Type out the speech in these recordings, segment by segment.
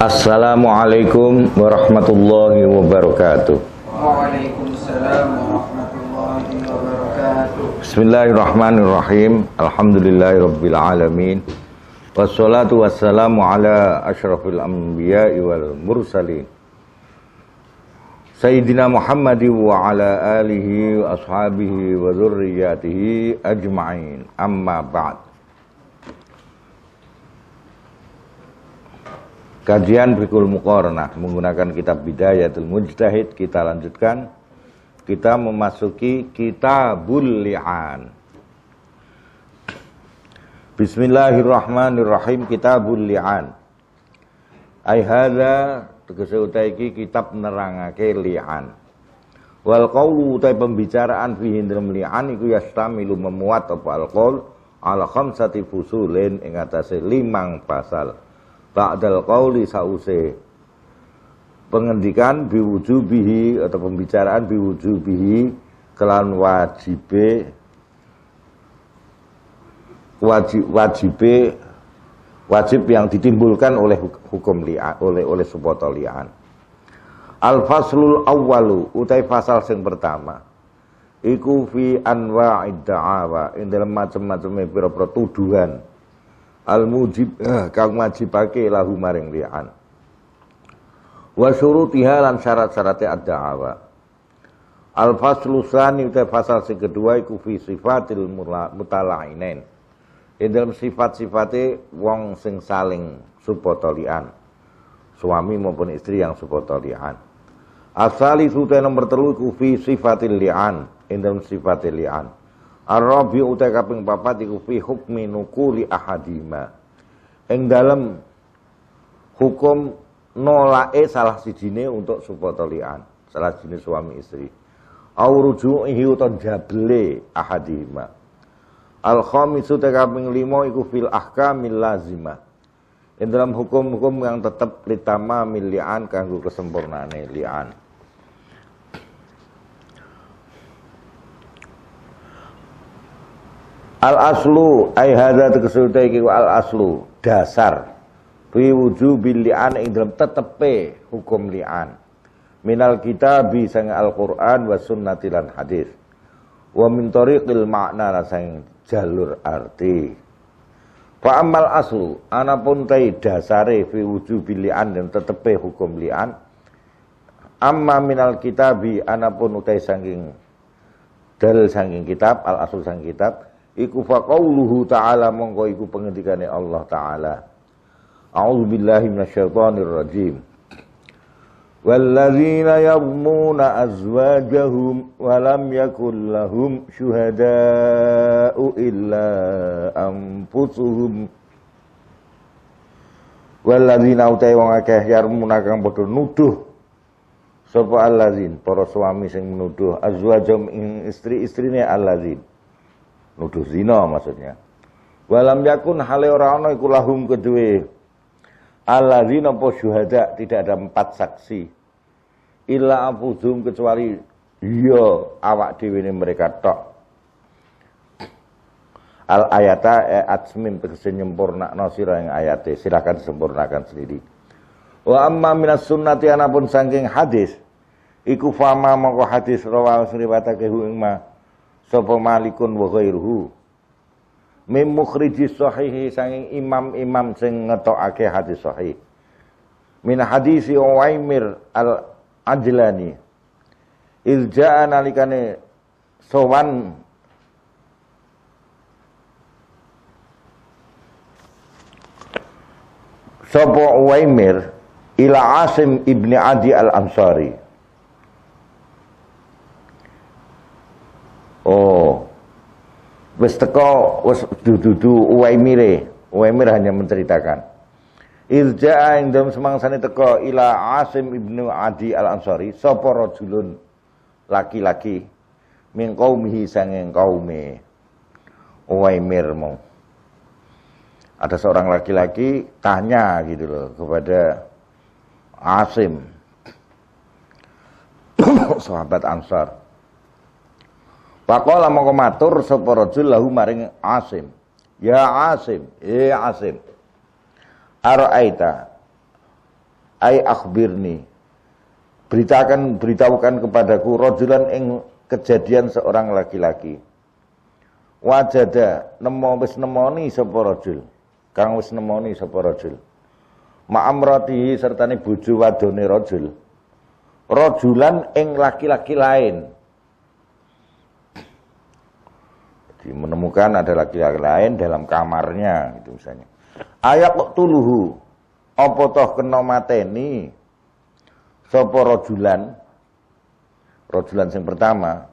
Assalamualaikum warahmatullahi wabarakatuh. Waalaikumsalam warahmatullahi wabarakatuh. Bismillahirrahmanirrahim. Alhamdulillahirabbil alamin. Wassalatu wassalamu ala asyrafil anbiya'i wal mursalin. Sayyidina Muhammad wa ala alihi wa ashabihi wa dzurriyyatihi ajma'in. Amma ba'd. Kajian Bikul mukornah menggunakan kitab Bidayatul Mujtahid kita lanjutkan. Kita memasuki Kitabul Li'an. Bismillahirrahmanirrahim Kitabul Li'an. Ai hadza tegese iki kitab nerangake li'an. Wal qawlu utai pembicaraan fi dalam li'an iku yastamilu memuat apa al qaul ala khamsati fusulin ing limang pasal ba'dal qawli sause pengendikan biwujubihi atau pembicaraan biwujubihi kelan wajibe wajib wajibe wajib yang ditimbulkan oleh hukum li'an oleh oleh supoto li'an al faslul awwalu utai fasal sing pertama iku fi anwa'id da'awa ing dalam macam-macam e pira-pira tuduhan al mujib eh, kang wajibake lahu maring li'an wa syurutiha lan syarat syaratnya ad-da'wa al faslu tsani uta fasal sing kedua iku fi sifatil mutala'inain ing dalam sifat sifatnya wong sing saling supoto li'an suami maupun istri yang supoto li'an asali suta nomor telu iku fi sifatil li'an ing dalam sifatil li'an Ar-rabi utai kaping papat iku fi hukmi nukuli ahadima. yang dalam hukum nolae salah sidine untuk supotolian, salah sijine suami istri. Au ihutan uta jable ahadima. Al-khamisu utai kaping 5 iku fil ahkamil lazimah. dalam hukum-hukum yang tetap litama milian kanggo kesempurnaan li'an. Al aslu ai hadza tegese iki al aslu dasar fi wujubil li'an ing dalam tetepe hukum li'an minal kitabi sang Al-Qur'an wa sunnati lan hadis wa min tariqil makna sang jalur arti fa amal aslu pun tai dasare fi wujubil li'an dan tetepe hukum li'an amma minal kitabi anapun utai sangking dal sangking kitab al aslu saking kitab iku faqauluhu ta'ala mongko iku pengendikane Allah taala A'udzu billahi minasyaitonir rajim Walladzina yarmuna azwajahum wa lam yakul lahum syuhada'u illa anfusuhum Walladzina utai wong akeh yarmuna kang padha nuduh sapa alladzin para suami sing nuduh. Azwajum ing istri-istrine alladzin nuduh zina maksudnya walam yakun hale ora ana iku lahum kedue alladzina po syuhada tidak ada empat saksi illa afudhum kecuali iya awak dhewe mereka tok al ayata e atsmin tegese nyempurna no sira yang ayate silakan sempurnakan sendiri wa amma minas sunnati anapun saking hadis iku fama moko hadis rawal sriwatake hu ing ma sapa Malikun wa ghairuhu mim mukhriji sahihi sanging imam-imam sing ngetokake hadis sahih min hadisi Uwaimir al Ajlani ilja'a nalikane sowan Sopo Uwaimir ila Asim ibni Adi al-Ansari Oh. Wis teko wis mire, Uwaimire. mire hanya menceritakan. yang dalam dalem semangsane teko ila Asim ibnu Adi al-Ansari soporo julun laki-laki min qaumihi sanging me Uwaimir mau. Ada seorang laki-laki tanya gitu loh kepada Asim sahabat Ansar Faqala mongko matur sapa rajul lahu maring Asim. Ya Asim, eh Asim. Ara'aita ai akhbirni. Beritakan beritahukan kepadaku rajulan ing kejadian seorang laki-laki. Wajada nemo wis nemoni sapa rajul. Kang wis nemoni sapa rajul. Ma'amratihi sertane bojo wadone rajul. Rajulan ing laki-laki lain. menemukan ada laki-laki lain dalam kamarnya gitu misalnya ayak tuluhu apa toh kena mateni sapa rojulan rojulan sing pertama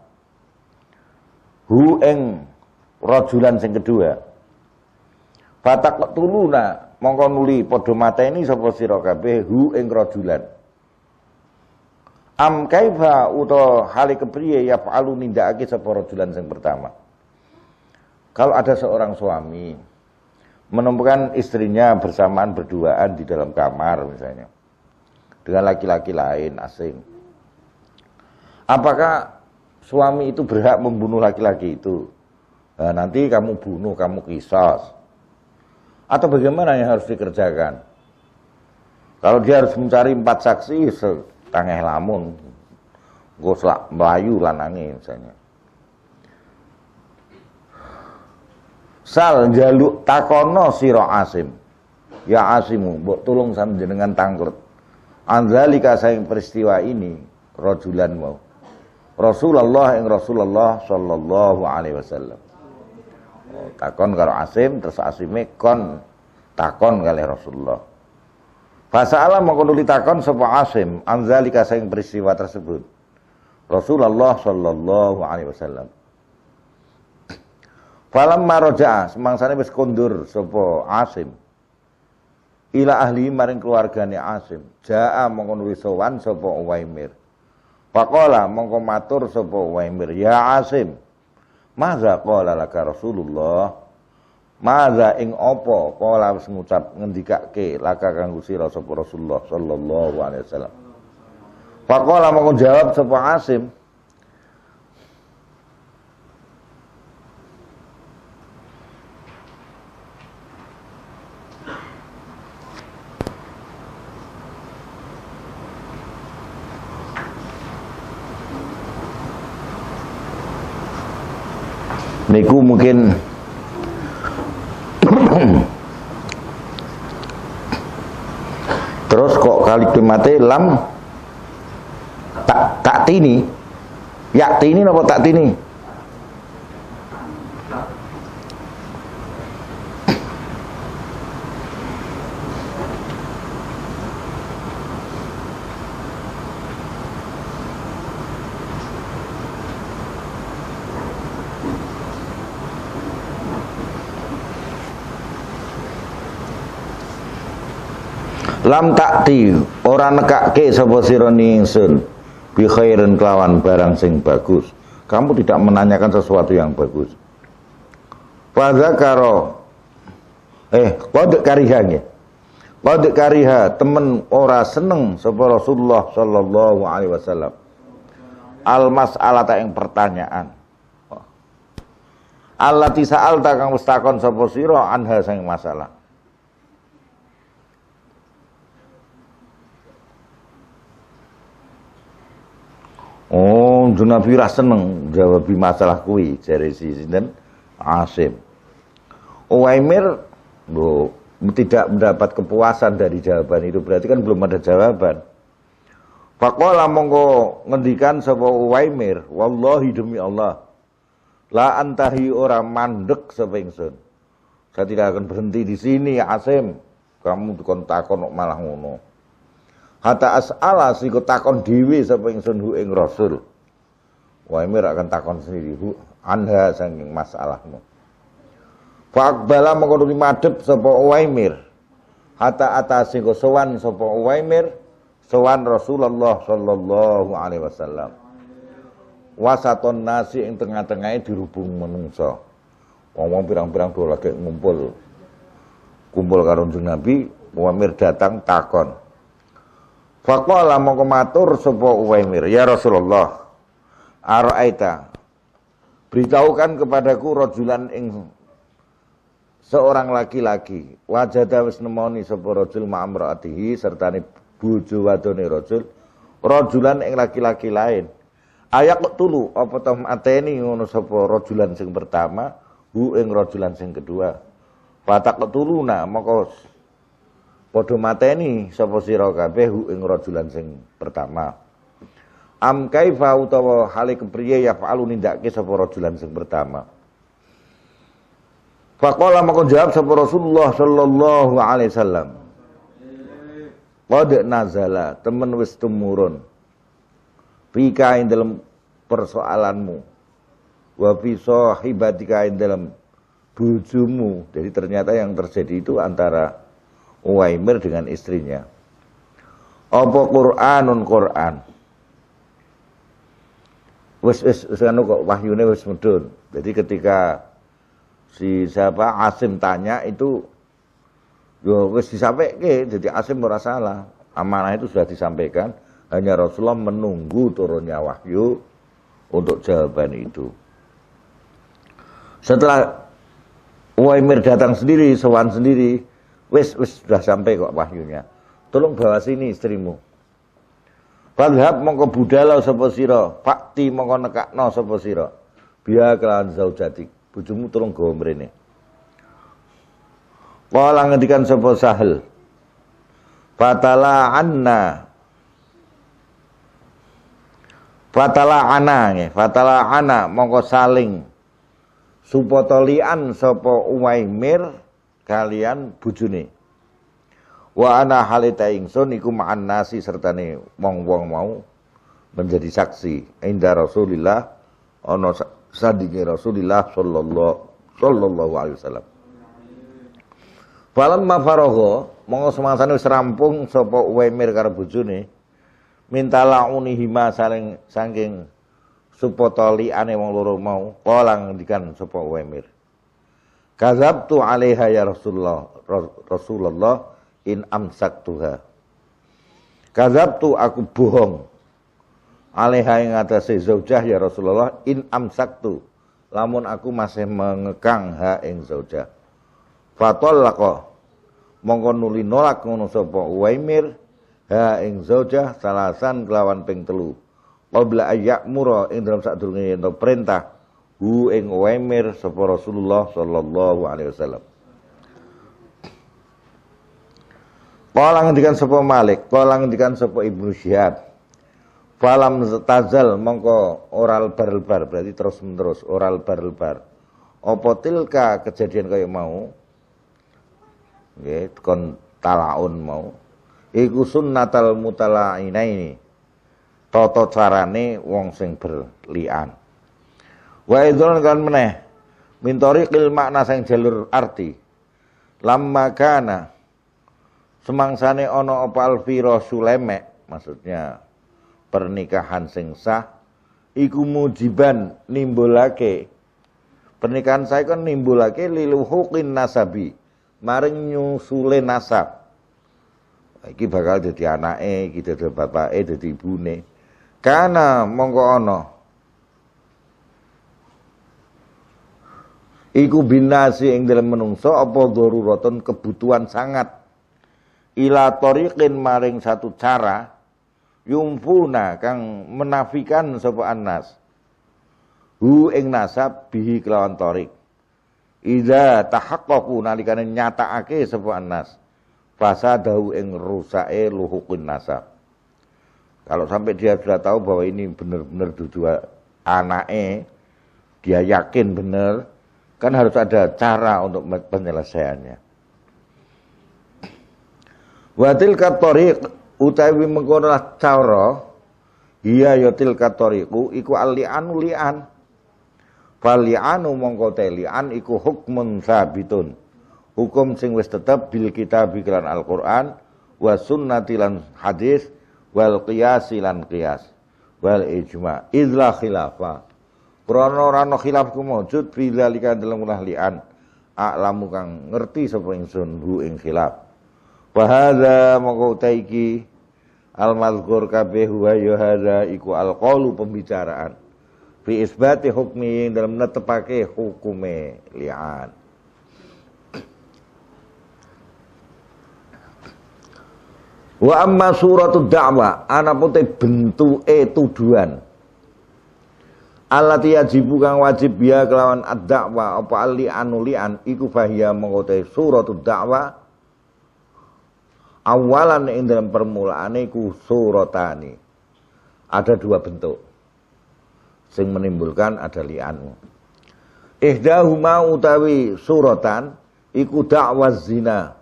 hu eng rojulan sing kedua batak kok tuluna mongko nuli padha mateni sapa sira kabeh hu eng rojulan am kaifa uta hale kepriye ya fa'alu nindakake sapa rojulan sing pertama kalau ada seorang suami menemukan istrinya bersamaan berduaan di dalam kamar misalnya dengan laki-laki lain asing. Apakah suami itu berhak membunuh laki-laki itu? Nah, nanti kamu bunuh, kamu kisos. Atau bagaimana yang harus dikerjakan? Kalau dia harus mencari empat saksi, setengah lamun, selak Melayu lanangin misalnya. sal jaluk takono siro asim ya asimu mbok tulung jenengan tanglet anzalika saing peristiwa ini rojulan mau Rasulullah yang Rasulullah sallallahu alaihi wasallam takon karo asim terus asime kon takon kali Rasulullah Fasa Allah mengkonduli takon sopa asim anzalika saing peristiwa tersebut Rasulullah sallallahu alaihi wasallam Falam semangsa semangsane wis kondur sopo Asim. Ila ahli maring keluargane Asim. Ja'a mongkon wis sowan sapa Uwaimir. Faqala mongko matur sapa Uwaimir, ya Asim. Maza qala laka Rasulullah? Maza ing apa qala wis ngucap ke laka kanggo sira sapa Rasulullah sallallahu alaihi wasallam. Faqala mongko jawab sapa Asim, niku mungkin terus kok kali kalimatnya lam tak tak tini ya tini apa tak tini lam takti ora nekake sapa sira ingsun bi khairin kelawan barang sing bagus kamu tidak menanyakan sesuatu yang bagus Pada karo eh kodek kariha nge Kodek kariha temen ora seneng Sopo Rasulullah sallallahu alaihi wasallam Almas alata yang pertanyaan Allah tisa'al takang mustakon sapa siro anha sing masalah Oh, Nabi seneng jawab masalah kuwi jare si sinten Asim. Uwaimir bu, tidak mendapat kepuasan dari jawaban itu berarti kan belum ada jawaban. Fakola mongko ngendikan sapa Uwaimir, wallahi demi Allah, la antahi ora mandek sapa ingsun. Saya tidak akan berhenti di sini, Asim. Kamu dikon takon malah ngono. Hatta as'ala siku takon dewi sapa ingsun hu ing rasul. Wae mir akan takon sendiri hu anha sanging masalahmu. Fakbala mengkono madep sapa Uwaimir. Hatta siku sowan sapa Uwaimir sowan Rasulullah sallallahu alaihi wasallam. Wasaton nasi yang tengah tengahnya e dirubung menungso. Ngomong pirang-pirang dua lagi ngumpul. Kumpul karunjung Nabi, Uwaimir datang takon. Faqala mongko matur sapa Mir ya Rasulullah. Ara'aita. Beritahukan kepadaku rojulan ing seorang laki-laki wajah wis nemoni sapa rajul ma'amraatihi serta bojo wadone rajul rajulan ing laki-laki lain ayak tulu apa ta mateni ngono sapa rajulan sing pertama hu ing rajulan sing kedua fatak tuluna moko Padha mateni sapa sira kabeh ing rajulan sing pertama. Am kaifa utawa hale kepriye ya fa'alu nindakke sapa rajulan sing pertama. Faqala maka jawab sapa Rasulullah sallallahu alaihi wasallam. Qad nazala temen wis tumurun. Fika ing dalam persoalanmu. Wa fi sahibatika ing dalam bojomu. Jadi ternyata yang terjadi itu antara Uwaimir dengan istrinya. Apa Qur'anun Qur'an? Wis wis wis anu kok wahyune wis mudun. Jadi ketika si siapa Asim tanya itu yo wis disampaikan, jadi Asim merasa lah Amanah itu sudah disampaikan, hanya Rasulullah menunggu turunnya wahyu untuk jawaban itu. Setelah Uwaimir datang sendiri, sewan sendiri, Wis, wis sudah sampai kok wahyunya. Tolong bawa sini istrimu. Fadhab mongko budala sapa sira, fakti mongko nekakno sapa sira. Biya kelawan zaujati, bojomu tolong gawa mrene. Wala ngendikan sapa sahel. Fatala anna. Fatala ana nggih, fatala ana mongko saling supotolian sapa Umaimir kalian bujune. Wa ana halita ingsun iku ma'an nasi sertane wong-wong mau menjadi saksi indah Rasulillah ono sadiki Rasulillah sallallahu sallallahu alaihi wasallam. Falam mafarogo mongko semangsane wis rampung wemir kar karo bojone minta launi hima saling saking supotoli ane wong loro mau kolang dikan sapa wemir. Kazabtu alaiha ya Rasulullah. Rasulullah in Kazab Kazabtu aku bohong. Alaiha yang atas zaujah ya Rasulullah in tu Lamun aku masih mengekang ha ing zaujah. Fatallaqa. Mongko nuli nolak ngono sapa Uwaimir ha ing zaujah salasan kelawan ping telu. ayak muro ing dalam sadurunge perintah hu ing wemir sapa Rasulullah sallallahu alaihi wasallam Kala ngendikan sapa Malik, kala ngendikan sapa Ibnu Syihab. Falam tazal mongko oral barbar berarti terus menerus oral barbar. Apa tilka kejadian kaya mau? Nggih, kon talaun mau. Iku sunnatal mutalaina ini. Toto carane wong sing berlian. Wa idzun kan meneh min tariqil makna sing jalur arti. Lama kana semangsane ana apa alfira sulame maksudnya pernikahan sing sah iku mujiban nimbulake pernikahan saya kan nimbulake liluhukin nasabi maring nyusule nasab iki bakal dadi anake iki dadi bapake dadi ibune kana mongko ono. iku binasi yang dalam menungso apa daruraton kebutuhan sangat ila toriqin maring satu cara yumfuna kang menafikan sopa anas. hu ing nasab bihi kelawan tariq iza tahaqqaqu nalikane ake sopa anas. fasa dahu ing rusae luhukin nasab kalau sampai dia sudah tahu bahwa ini benar-benar dua anaknya dia yakin benar Kan harus ada cara untuk penyelesaiannya. Watil katorik utawi mengkono cara iya yotil ya katoriku iku alianu lian. Falianu mongko lian iku hukmun sabitun. Hukum sing wis tetep bil kita bikiran Al-Qur'an wa sunnatilan hadis wal qiyasilan qiyas wal ijma idla khilafah Krana rano ana khilafku maujud bidzalika dalam lian. Aklamu kang ngerti sapa ingsun hu ing khilaf. Wahada hadza mongko utaiki al mazgur kabeh huwa yuhada ya iku al qaulu pembicaraan. Fi isbati hukmi dalam netepake hukume lian. Wa amma suratu da'wa anapote pun e tuduhan. Allati yajibu kang wajib biya kelawan ad-da'wa apa ali anulian iku bahya mengkote suratud da'wa awalan ing dalam permulaan iku suratani. Ada dua bentuk. Sing menimbulkan ada li'an. Ihdahuma utawi suratan iku dakwa zina.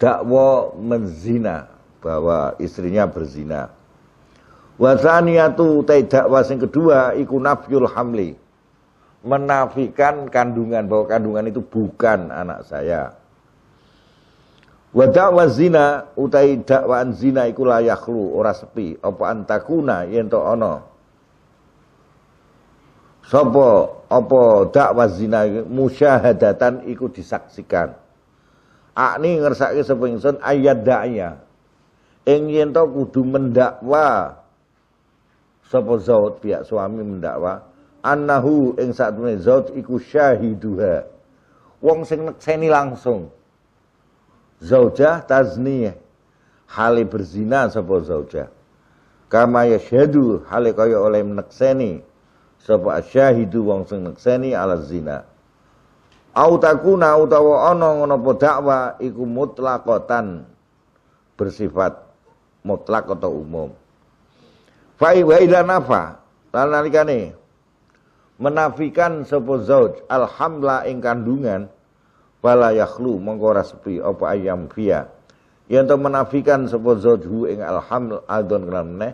Dakwa menzina bahwa istrinya berzina Wa tsaniyatu utai sing kedua iku nafyul hamli. Menafikan kandungan bahwa kandungan itu bukan anak saya. Wa dakwa zina utai dakwaan zina iku layaklu ora sepi apa antakuna yen to ana. Sopo apa dakwa zina musyahadatan iku disaksikan. Akni ngersake sepingsun ayat da'ya. Ing yen to kudu mendakwa sapa zaud pihak suami mendakwa annahu ing satune zaud iku syahiduha wong sing nekseni langsung zaujah tazni hale berzina sapa zaujah kama yashhadu hale kaya oleh nekseni sapa syahidu wong sing nekseni ala zina au takuna utawa ana ngono apa dakwa iku mutlaqatan bersifat mutlak atau umum Fa'i wa ila nafa. Lan menafikan sapa zauj alhamla ing kandungan Bala yakhlu mengkora sepi apa ayam fiya. Yang itu menafikan zauj Hu ing alhamdulillah adon kelan meneh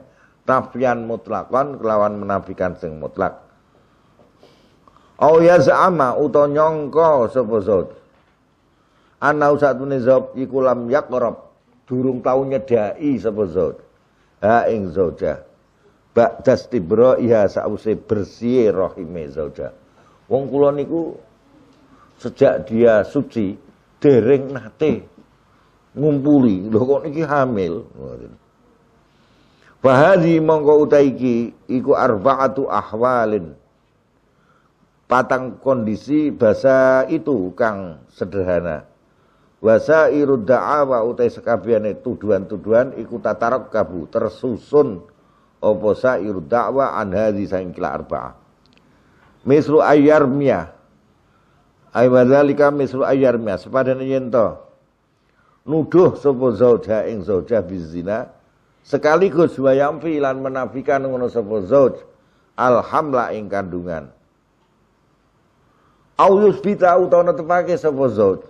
tafian mutlakon kelawan menafikan sing mutlak. oh ya yaz'ama uto nyongko sapa zauj. Ana satune zauj ikulam lam durung tau nyedai sapa zauj. Ha ing zaujah tibro istibra'iha sa'use bersih rohime zauja. Wong kula niku sejak dia suci dereng nate ngumpuli lho kok niki hamil ngoten. Fahadi mongko utaiki iku arba'atu ahwalin. Patang kondisi bahasa itu kang sederhana. Wasa irudda'a wa utai sekabiane tuduhan-tuduhan iku tatarok kabu tersusun opo sair dakwa an hadhi saing kila arba'ah misru mia ay wadzalika misru mia sepadan yen to nuduh sapa zauja ing zauja bizina sekaligus wa yamfi lan menafikan ngono sapa zauj alhamla ing kandungan au yusbita utawa netepake sapa zauj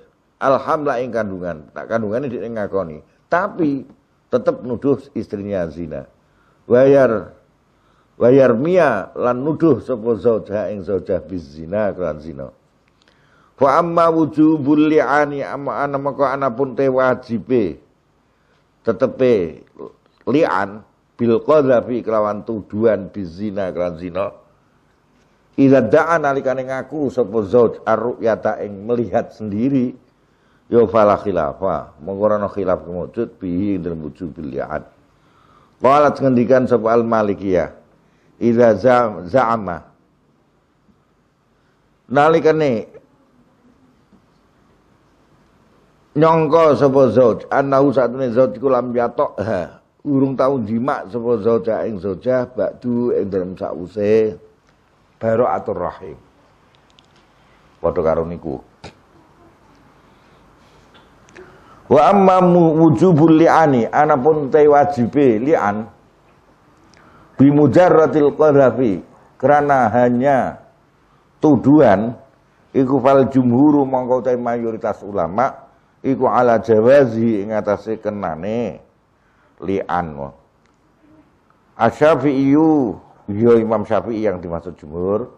alhamla ing kandungan tak kandungane dik ngakoni tapi tetap nuduh istrinya zina wayar wayar mia lan nuduh sapa zaujah ing zaujah bizina kelan zina fa amma wujubul li'ani amma ana maka ana pun te wajibe tetepe li'an bil qadhafi kelawan tuduhan bizina kelan zina Ila da'an alikane ngaku sapa zauj arru'yata ing melihat sendiri yo ya fala khilafa mengko ana khilaf kemujud bihi dalem wujubil li'an Qalat ngendikan sapa al Malikiyah. Idza za'ama. Nalikane nyongko sapa zauj anahu satune zauj iku lam yatok ha urung tau jimak sapa zauja ing zaujah bakdu ing dalem sause baraatur rahim padha karo niku Wa amma wujubul li'ani anapun te wajibe li'an mujarratil qadhafi karena hanya tuduhan iku fal jumhuru mongko te mayoritas ulama iku ala jawazi ing atase kenane li'an. Asy-Syafi'i yo ya Imam Syafi'i yang dimaksud jumhur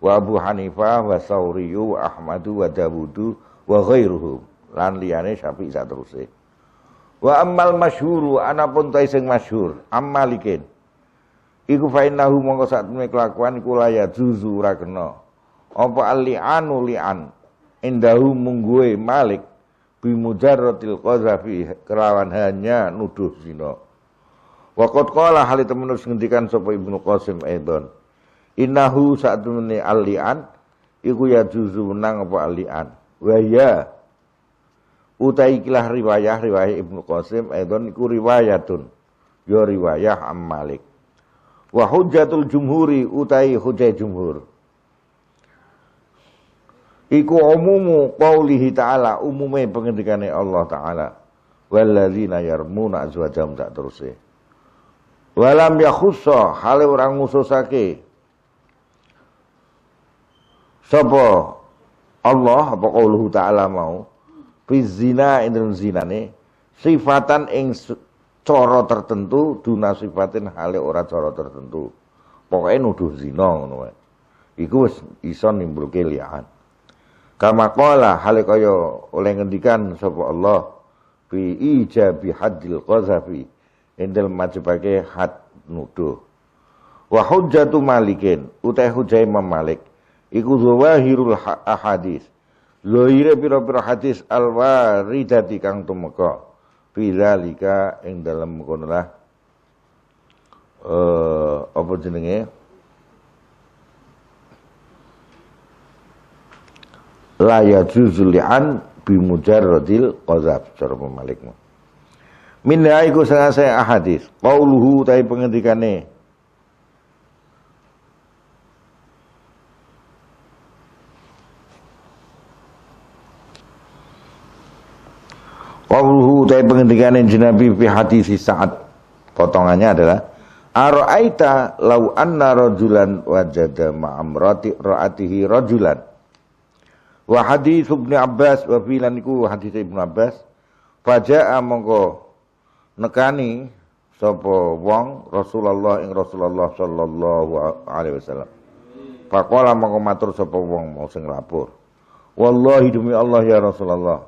wa Abu Hanifah wa Sauriyu wa Ahmadu wa Dawudu wa ghairuhum lan liyane sak teruse Wa ammal masyhuru anapun ta sing masyhur, ammalikin. Iku fa innahu mongko temne kelakuan iku laya juzu ora kena. Apa lianu li'an indahu mungguwe Malik bimujarratil qadhafi kelawan hanya nuduh zina. Wa qad qala hal menurut ngendikan sapa Ibnu Qasim Aidon. Innahu sa'dumni al-li'an iku ya juzu menang apa al-li'an. Wa ya utai ikilah riwayah riwayah Ibnu Qasim aidon iku riwayatun yo riwayah Am Malik wa hujjatul jumhuri utai hujjah jumhur iku umumu qaulihi ta'ala umume pengendikane Allah taala walladzina yarmuna azwajahum tak terusih walam yakhussa hale orang ngususake sapa Allah apa qauluhu ta'ala mau fi zina ini sifatan ing coro tertentu duna sifatin hale ora coro tertentu Pokoknya nuduh zina ngono wae iku wis iso nimbulke li'an kama qala hale kaya oleh ngendikan sapa Allah fi ijabi haddil qazafi indal majibake had nuduh wa hujjatu malikin utai hujjah Imam Malik iku zawahirul Zuhire iya, pira-pira hadis alwaridati kang tumeka. Bilalika ing dalem kono lah eh apa jenenge? La yajuzu li'an bimujarradil qazab cara pemalikmu. Minha iku sanase ahadis. Qauluhu tai pengendikane Qauluhu utai yang Nabi fi hadis saat potongannya adalah Ara'aita lau anna rajulan wajada ma'amrati ra'atihi rajulan Wa hadis Ibnu Abbas wa filan iku hadis Ibnu Abbas faja'a mongko nekani sapa wong Rasulullah ing Rasulullah sallallahu alaihi wasallam Faqala mongko matur sapa wong mau sing lapor Wallahi demi Allah ya Rasulullah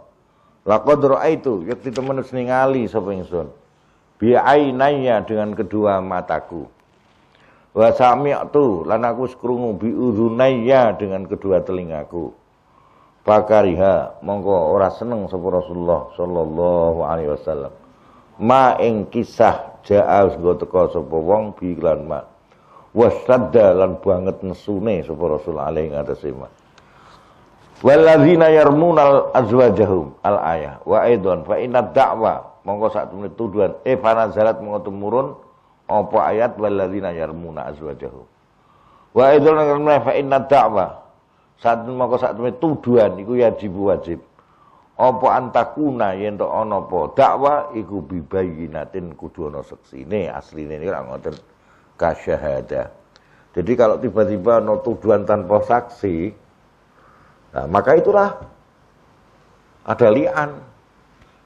Laqad raaitu yakti temenus ningali sapa ingsun. Bi ainaya dengan kedua mataku. Wa sami'tu lan aku krungu bi udhunaya dengan kedua telingaku. Fakariha mongko ora seneng sapa Rasulullah sallallahu alaihi wasallam. Ma ing kisah ja'a sing teko sapa wong bi lan ma. Wasadda lan banget nesune sapa Rasul alaihi ngatasi Waladzina yarmunal azwajahum al ayah wa aidon fa inna dakwa mongko saat menit tuduhan eh fanazalat mongko temurun apa ayat waladzina yarmuna azwajahum wa aidon fa inna dakwa saat mongko saat menit tuduhan iku wajib wajib apa antakuna yen to ana apa dakwa iku bibayinatin kudu ana seksine asline ini ora ngoten kasyahada jadi kalau tiba-tiba ana tuduhan tanpa saksi Nah, maka itulah ada lian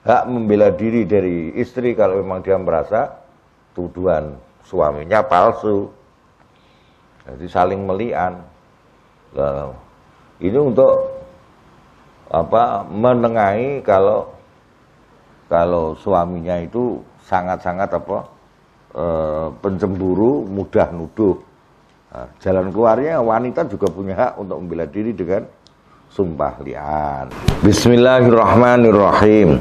hak membela diri dari istri kalau memang dia merasa tuduhan suaminya palsu. Jadi saling melian. Nah, ini untuk apa menengahi kalau kalau suaminya itu sangat-sangat apa e, pencemburu, mudah nuduh. Nah, jalan keluarnya wanita juga punya hak untuk membela diri dengan sumpah lian. Bismillahirrahmanirrahim.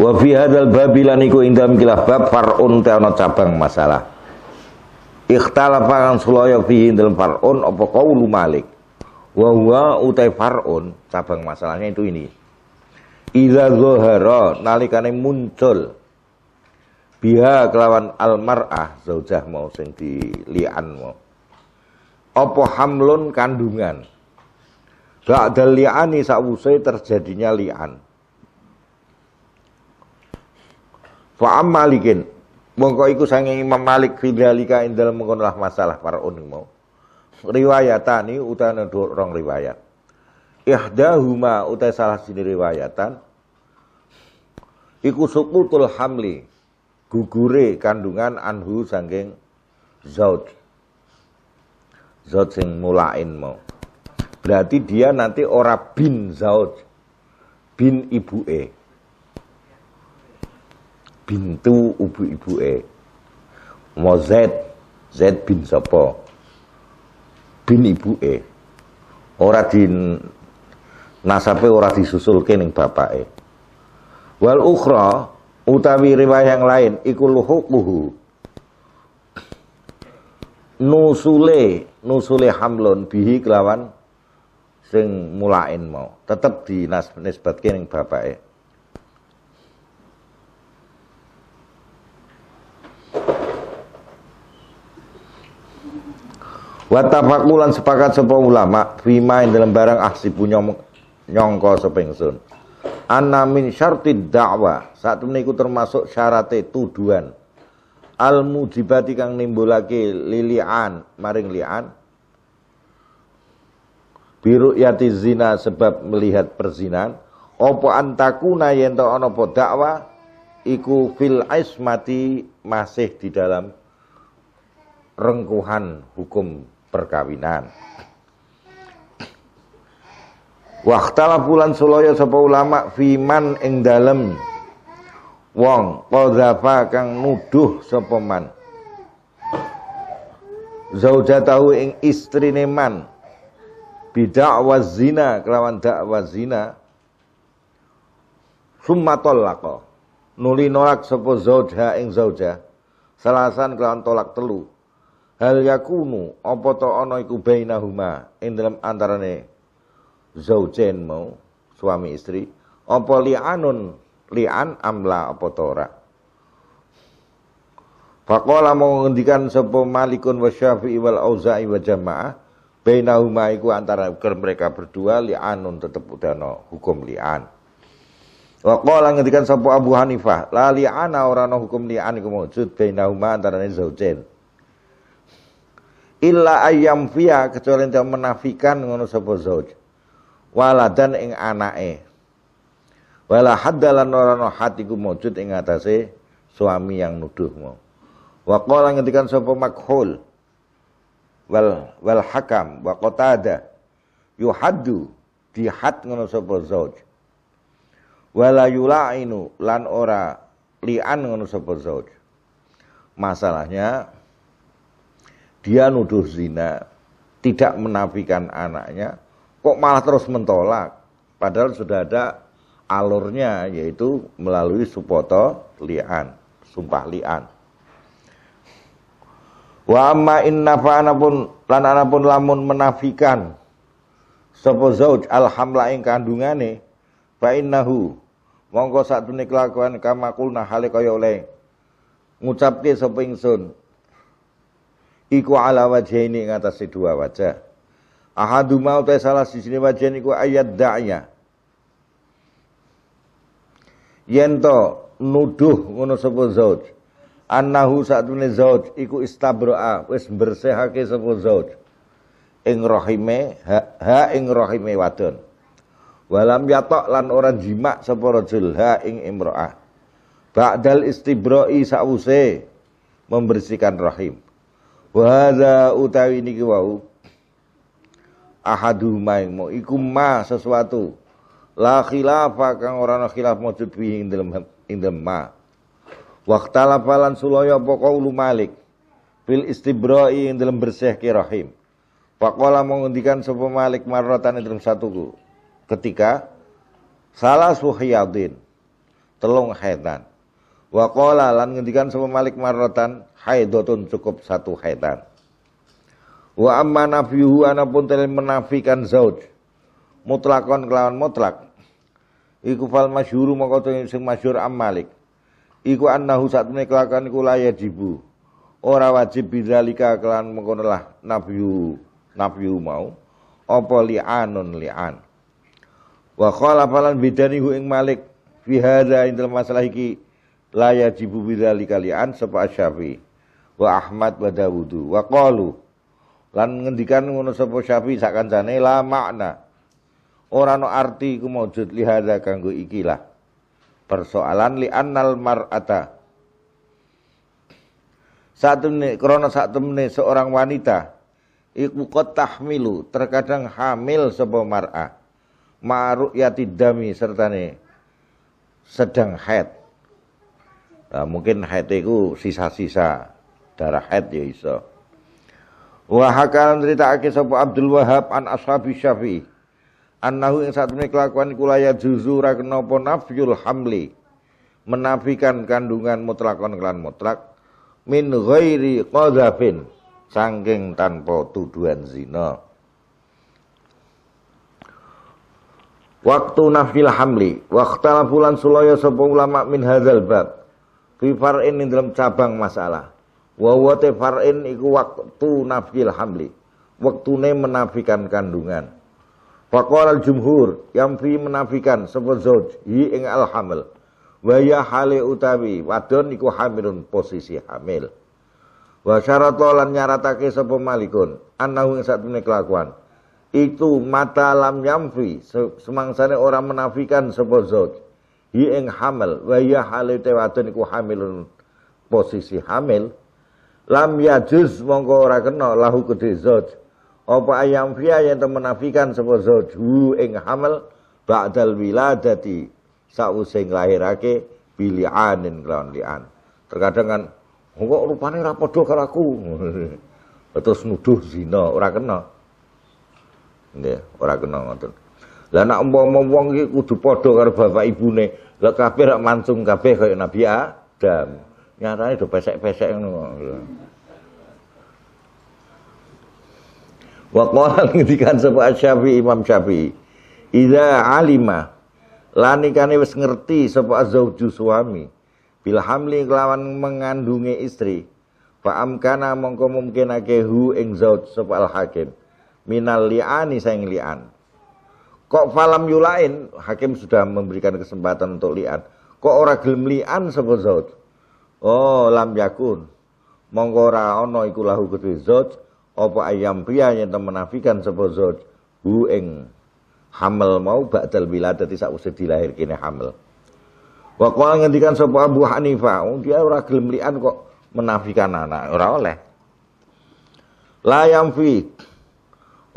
Wa fi hadzal bab lan iku indam kilah bab farun te ana cabang masalah. Ikhtalafa kang sulaya fi dalam farun apa qaulu Malik. Wa huwa utai farun cabang masalahnya itu ini. Idza zahara nalikane muncul biha kelawan almarah zaujah mau sing li'an mau. Apa hamlun kandungan Ba'da li'ani sa'usai terjadinya li'an. Fa'am malikin. Mongko iku sange Imam Malik fidalika indal mengkonlah masalah para uning mau. Riwayatani utana rong riwayat. Ihdahuma utai salah sini riwayatan. Iku sukutul hamli. Gugure kandungan anhu sangking zaud. Zaud sing mulain mau. Berarti dia nanti ora bin zauj, bin ibu e. Bintu ibu ibu e. mozet Z, bin sopo. Bin ibu e. Ora di nasabe ora disusul kening Bapak E Wal ukhra utawi riwayat yang lain ikuluhukuhu Nusule, nusule hamlon bihi kelawan sing mulain mau tetap tetep dinisbatke ning bapake Watafakulan sepakat sapa ulama fima yang dalam barang aksi punya nyongko sapa ingsun. Anna min syartid dakwah, saat meniku termasuk syaratnya tuduhan. Al mujibati kang nimbulake lilian maring lian biru yati zina sebab melihat perzinan opo antakuna yento ono po dakwa iku fil ismati masih di dalam rengkuhan hukum perkawinan Waktala bulan suloyo sapa ulama fiman ing dalem wong qadhafa kang nuduh sapa man zaujatahu ing istri neman bidakwah zina kelawan dakwah zina summa nuli nolak sepo zaudha ing zaudha salasan kelawan tolak telu hal yakunu apa to ana iku bainahuma ing dalam antarane zaujain mau suami istri apa li'anun li'an amla apa to ora Fakola mau ngendikan Malikun wa Syafi'i wal Auza'i wa jamaah Bainahuma iku antara mereka berdua li'anun tetep udana hukum li'an. Wa qala ngendikan sapa Abu Hanifah, la li'ana ora ana hukum li'an iku maujud antara antarané zaujain. Illa ayam fiya kecuali yang menafikan ngono sapa zauj. Waladan ing anake. Wala haddalan ora ana had iku maujud ing atase suami yang nuduh mau. Wa qala makhol. makhul, wal wal hakam wa qatada yuhaddu dihad ngono sapa zauj wala yulainu lan ora lian ngono sapa zauj masalahnya dia nuduh zina tidak menafikan anaknya kok malah terus mentolak padahal sudah ada alurnya yaitu melalui supoto lian sumpah lian Wa amma inna fa'ana pun lan ana pun lamun menafikan sapa zauj alhamla ing kandungane fa innahu mongko satune kelakuan kama kulna hale kaya oleh ngucapke sapa ingsun iku ala ing ngatasi dua wajah ahadu mau ta salah sisine wajah niku ayat da'ya yen to nuduh ngono sapa zauj annahu satune zauj iku istabroa wes bersehake sapa zauj ing rahime ha, ha ing rahime wadon walam yatok lan orang jima sapa rajul ha ing imroah ba'dal istibra'i sause membersihkan rahim wa hadza utawi niki wau ahadu main mau iku ma sesuatu la khilafa kang ora ana khilaf mujud ing dalam ing dalam ma Waktala falan suloyo poko ulu malik. Fil istibroi yang dalam bersih rahim Pakola mengundikan sopo malik marrotan dalam satu ketika. Salah suhiyadin. Telung haidan Wakola lan ngendikan sopo malik marrotan haidotun cukup satu haidan Wa amma nafiyuhu anapun telah menafikan zauj. Mutlakon kelawan mutlak. Iku fal masyuru makotun sing masyur am Malik iku annahu satune kelakuan iku la dibu ora wajib bidzalika kelan mengkono lah nabiu mau apa li'anun li'an wa qala falan bidani hu ing malik fi hadza indal masalah iki la yajibu bidzalika li'an sapa asyafi wa ahmad wa dawudu wa qalu lan ngendikan ngono sapa syafi sak kancane la makna ora no arti iku maujud lihadza kanggo ikilah persoalan li annal mar'ata saat ini krono saat ini seorang wanita iku tahmilu terkadang hamil mara maruk yati dami serta nih sedang haid nah, mungkin haid itu sisa-sisa darah haid ya iso wa cerita aki sebuah Abdul Wahab an ashabi Syafi'i annahu ing satune kelakuan kula ya juzu ra kenapa nafyul hamli menafikan kandungan mutlakon kelan mutlak min ghairi qadhafin sangking tanpa tuduhan zina Waktu nafil hamli, waktu bulan sulaya sapa ulama min hadzal bab. Fi far'in ing dalam cabang masalah. Wa wa far'in iku waktu nafil hamli. Waktune menafikan kandungan. Faqala al-jumhur yang fi menafikan sebut zauj hi ing al-hamil. Waya hale utawi wadon iku hamilun posisi hamil. Wa syarata lan nyaratake sapa malikun annahu ing satemene kelakuan. Itu mata lam yamfi semangsane ora menafikan sapa zauj hi ing hamil Waya Hale te wadon iku hamilun posisi hamil. Lam yajuz mongko ora kena lahu kudu zauj apa ayam fiya yang menafikan sapa zauju ing hamil ba'dal wiladati sausing lahirake bilianin kelawan lian. Terkadang kan oh, kok rupane ora padha karo aku. Terus nuduh zina ora kena. Nggih, ora kena ngoten. Lah nak umpama wong iki kudu padha karo bapak ibune, lah kabeh rak mansung kabeh kaya Nabi Adam. Nyatane do pesek-pesek ngono. Wa qala ngendikan sapa Syafi'i Imam Syafi'i. Idza alima lanikane wis ngerti sapa zauju suami bil hamli kelawan mengandungi istri fa amkana mongko mungkinake hu ing zauj sapa al hakim minal li'ani saing li'an kok falam yulain hakim sudah memberikan kesempatan untuk li'an kok ora gelem li'an sapa zauj oh lam yakun mongko ora ana iku lahu kedhe zauj apa ayam pria yang menafikan sapa zat hu ing hamil mau ba'dal wiladati dilahir kini hamil wa ngendikan sebuah Abu Hanifah oh, dia ora gelem lian kok menafikan anak ora oleh layam fi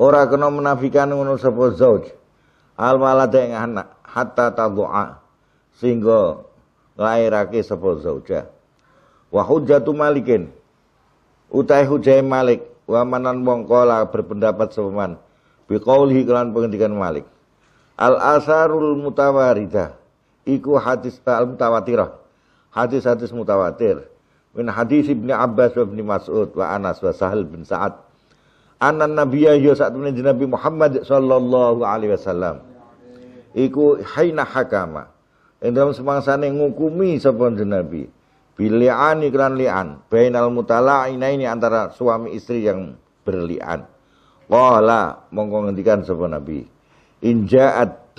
ora kena menafikan ngono sapa zauj al walad ing anak hatta tadua sehingga lairake sapa zauja wa hujjatu malikin utai hujjai malik wamanan mongkola berpendapat sepeman biqaulihi kelan penghentikan Malik al asarul mutawarida iku hadis al eh, mutawatirah hadis-hadis mutawatir min hadis ibni Abbas wa ibni Mas'ud wa Anas wa Sahal bin Sa'ad anan nabiyya ya saat Nabi Muhammad sallallahu alaihi wasallam iku haina hakama yang dalam ini ngukumi sapa Nabi Bilian iklan lian. Bainal mutala ini antara suami istri yang berlian. Qala mongko ngendikan sapa Nabi. Inja'at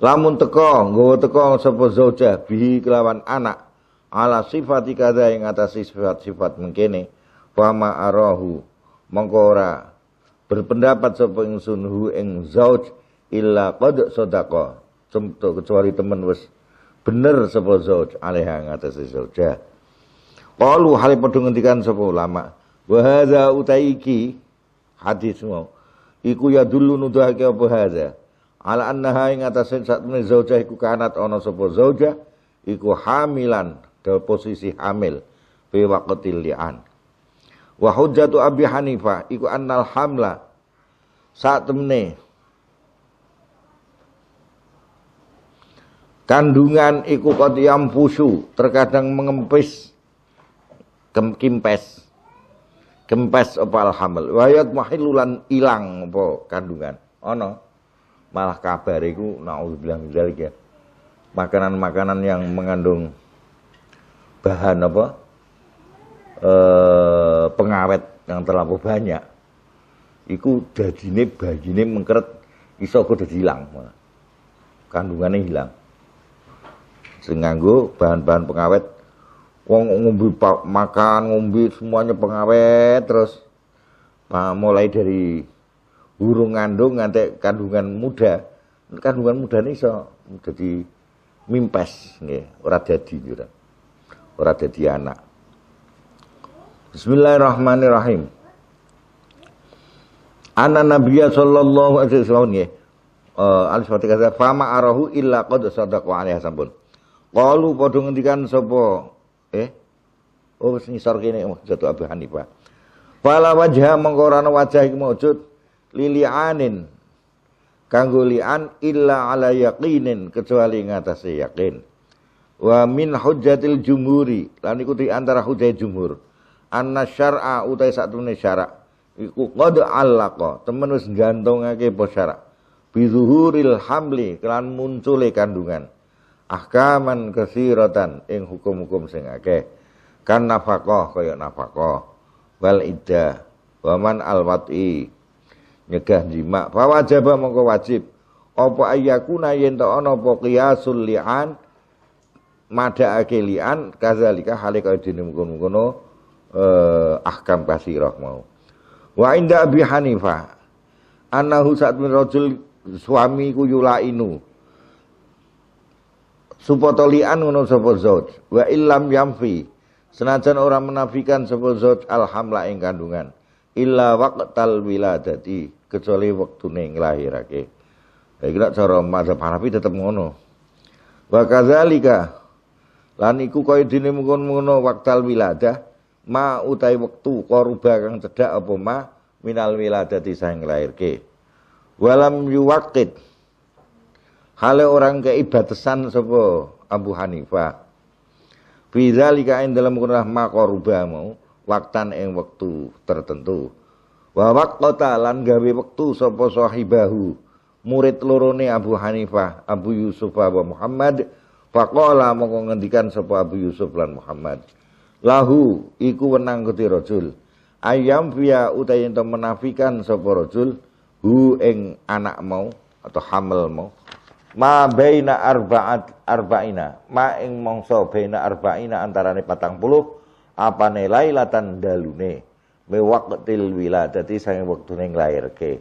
Lamun teko nggawa teko sapa zaujah bi kelawan anak ala sifat kada yang atas sifat-sifat mengkene fama arahu mongko berpendapat sapa ingsun hu ing zauj illa sodako, sadaqa kecuali temen wis bener sapa zauj alaiha ngatasi zauja ya. Qalu hale padha ngendikan sapa ulama wa hadza utaiki hadis mau iku ya dulu nuduhake apa hadza ala annaha ing atase satune zaujah iku kanat ana sapa zauja iku hamilan ke posisi hamil fi waqtil li'an wa hujjatu abi hanifa iku annal hamla saat temne Kandungan iku kotiam pusu, terkadang mengempis, kempes kempes opal hamil. Wayat mahilulan ilang apa kandungan. Oh, no. malah kabar iku naudzubillah ya. Makanan-makanan yang mengandung bahan apa? E, pengawet yang terlalu banyak. Iku dagingnya, bajine mengkeret iso kudu hilang Kandungannya hilang sering nganggo bahan-bahan pengawet wong ngombe makan ngombe semuanya pengawet terus mulai dari burung ngandung nganti kandungan muda kandungan muda ini so jadi mimpes nggih ora dadi ora ora anak Bismillahirrahmanirrahim anak Nabi sallallahu alaihi wasallam nggih uh, eh, al fama arahu illa qad sadaqa alaihi sampun Kalu padha ngendikan sopo Eh. Oh wis ngisor kene mau oh, jatuh Abu Hanifah. Fala wajah mengkoran wajah iki lili lilianin kanggo li'an illa ala yakinin kecuali ngatas yakin. Wa min hujatil jumuri lan ikuti antara hujjah jumur. Anna syar'a utai satemene syara' iku qad kok temen wis gantungake apa syara' bizuhuril hamli kelan muncule kandungan ahkaman kesiratan ing hukum-hukum sing akeh kan nafakoh kaya nafakoh wal ida waman al wat'i nyegah jima fa wajib mongko wajib apa ayakuna yen to ana apa qiyasul li'an madhaake li'an kazalika hale kaya dene mungkon-mungkono eh, ahkam kasirah mau wa inda abi hanifah annahu sa'd min rajul suami kuyulainu Supotolian tolian ngono sapa zauj wa illam yamfi. Senajan orang menafikan sapa zauj alhamla ing kandungan. Illa waqtal wiladati kecuali wektune nglahirake. Ya kira cara mazhab Hanafi tetep ngono. Wa kadzalika lan iku kaya dene mengkon-mengkono waqtal wiladah ma utai waktu koruba kang cedak apa ma minal wiladati sang lahirke. Walam yuwaqid Hale orang kei batasan sapa Abu Hanifah. Fi zalika ing dalam kunah maqaruba mau waktan ing waktu tertentu. Wa waqta lan gawe waktu sapa sahibahu murid lorone Abu Hanifah, Abu Yusuf wa Muhammad fakola mau ngendikan sapa Abu Yusuf lan Muhammad. Lahu iku wenang kuti Ayam via utai ento menafikan sapa rajul hu ing anak mau atau hamil mau ma baina arba'at arba'ina ma ing mongso baina arba'ina antarane patang puluh apa nilai latan dalune me waqtil wiladati sange wektune ke,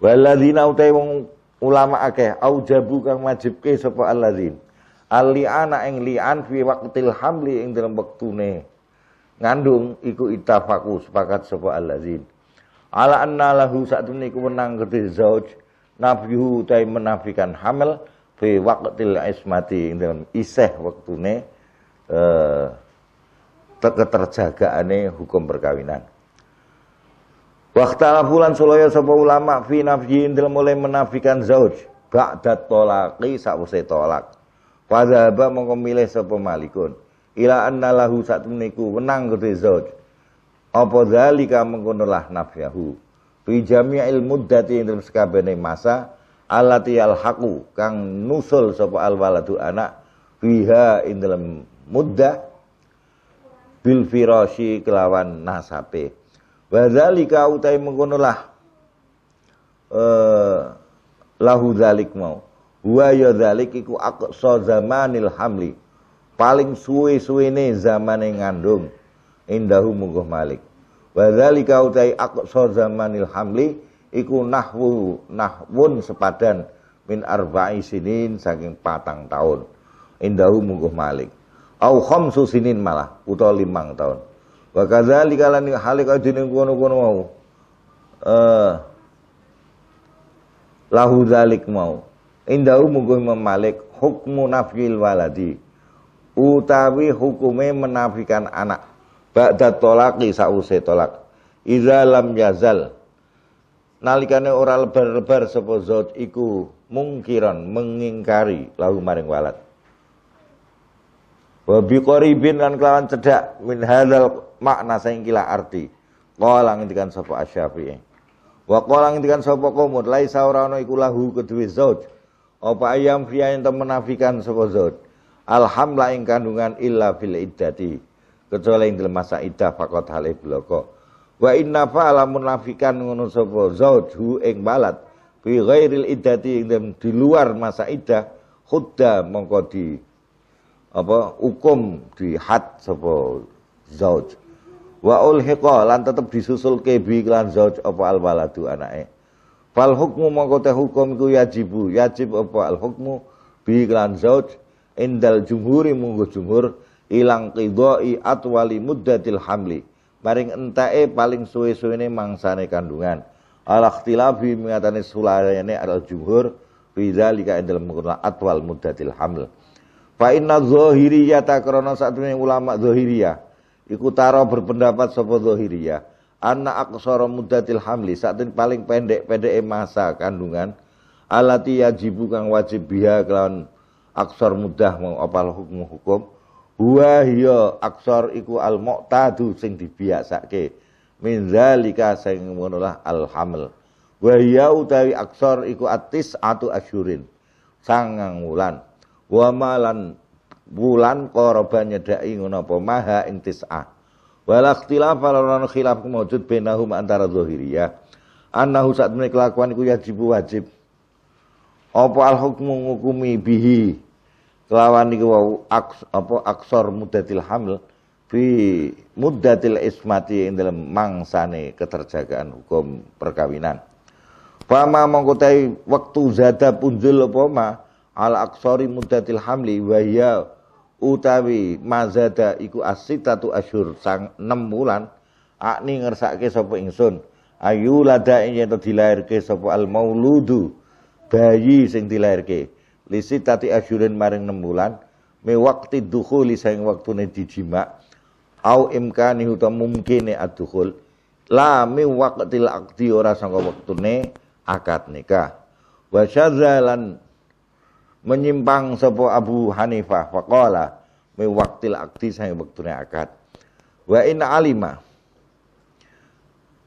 waladina utai wong ulama akeh au jabu kang wajibke aladin, ali aliana ing lian fi waqtil hamli ing dalam wektune ngandung iku itafaku sepakat sapa aladin, ala anna lahu satune iku menang gede zauj nafyuhu utai menafikan hamil fi waqtil ismati dalam iseh waktune eh keterjagaane hukum perkawinan Waktu bulan sulaya sapa ulama fi nafyi dalam mulai menafikan zauj ba'da tolaki sakwise tolak. Wadhaba mongko milih sapa malikun ila anna lahu satuniku wenang gede zauj. Apa zalika mengkono nafyahu fi jami'il muddati ing dalam masa alati alhaqu kang nusul sapa alwaladu anak fiha ing dalam muddah bil kelawan nasabe wa zalika utai mengkono lah eh, lahu zalik mau wa ya zalik iku aqsa zamanil hamli paling suwe-suwene zamane ngandung indahu mungguh malik Wadzalika utai aqsa zamanil hamli iku nahwu nahwun sepadan min arba'i sinin saking patang tahun. Indahu mungguh Malik. Au khamsu sinin malah utawa limang tahun. wakazali kala halik ajinin kono-kono mau. Eh lahu zalik mau. Indahu mungguh Malik hukmu nafil waladi. Utawi hukume menafikan anak Ba'da tolaki sa'usai tolak. Iza lam yazal. Nalikane ora lebar-lebar sapa zat iku mungkiran mengingkari lahu maring walad. Wa biqaribin lan kelawan cedak min hadal makna sing kila arti. Qala ngendikan sapa Asy-Syafi'i. Wa qala ngendikan sapa Qomut laisa ora ana iku lahu kedue zat. Apa ayam fiya yang menafikan sapa zat. Alhamla kandungan illa fil iddati kecuali yang dalam masa idah fakot halih bloko wa inna fa'ala munafikan ngono sapa hu ing balat fi ghairil iddati ing dalam di luar masa idah khudda mongko di apa hukum di had sapa zauj wa ulhiqa lan tetep disusulke bi lan zauj apa al waladu anake fal hukmu mongko te hukum iku yajibu yajib apa al hukmu bi lan zauj indal jumhuri munggo jumhur ilang qidai atwali muddatil hamli maring entae paling suwe-suwene mangsane kandungan al ikhtilafi mengatane sulayane al jumhur fi zalika indal mukna atwal muddatil haml fa inna zahiriyata saat satune ulama zahiriyah iku taro berpendapat sapa zahiriyah anna aqsara muddatil hamli saatin paling pendek pendek masa kandungan alati yajibu kang wajib biha kelawan aksor mudah mau hukum hukum Huwa hiya aksor iku al muqtadu sing dibiasake. Min zalika sing ngono lah al hamil Wa hiya utawi aksor iku atis atu asyurin. Sangang wulan. Wa malan wulan qoroba nyedaki ngono apa maha ing tis'ah. Wal ikhtilaf lan khilaf mawjud bainahum antara zahiriyah. Annahu saat kelakuan iku wajib wajib. Apa al hukmu ngukumi bihi kelawan niku wau aks, apa aksor mudatil hamil fi mudatil ismati ing dalam mangsane keterjagaan hukum perkawinan. pama mengkutai waktu zada punjul pama al aksori mudatil hamli waya utawi mazada iku asitatu asyur sang enam bulan akni ngersake sapa ingsun ayu lada ing yen ke sapa al mauludu bayi sing ke lisi tati asyurin maring enam bulan me waktu yang waktu ne dijima au nih uta mungkine adukhul la waktu waqtil akti ora sangka ne akad nikah wasyazalan menyimpang sepo Abu Hanifah faqala waktu waktil akti waktu ne akad wa in alima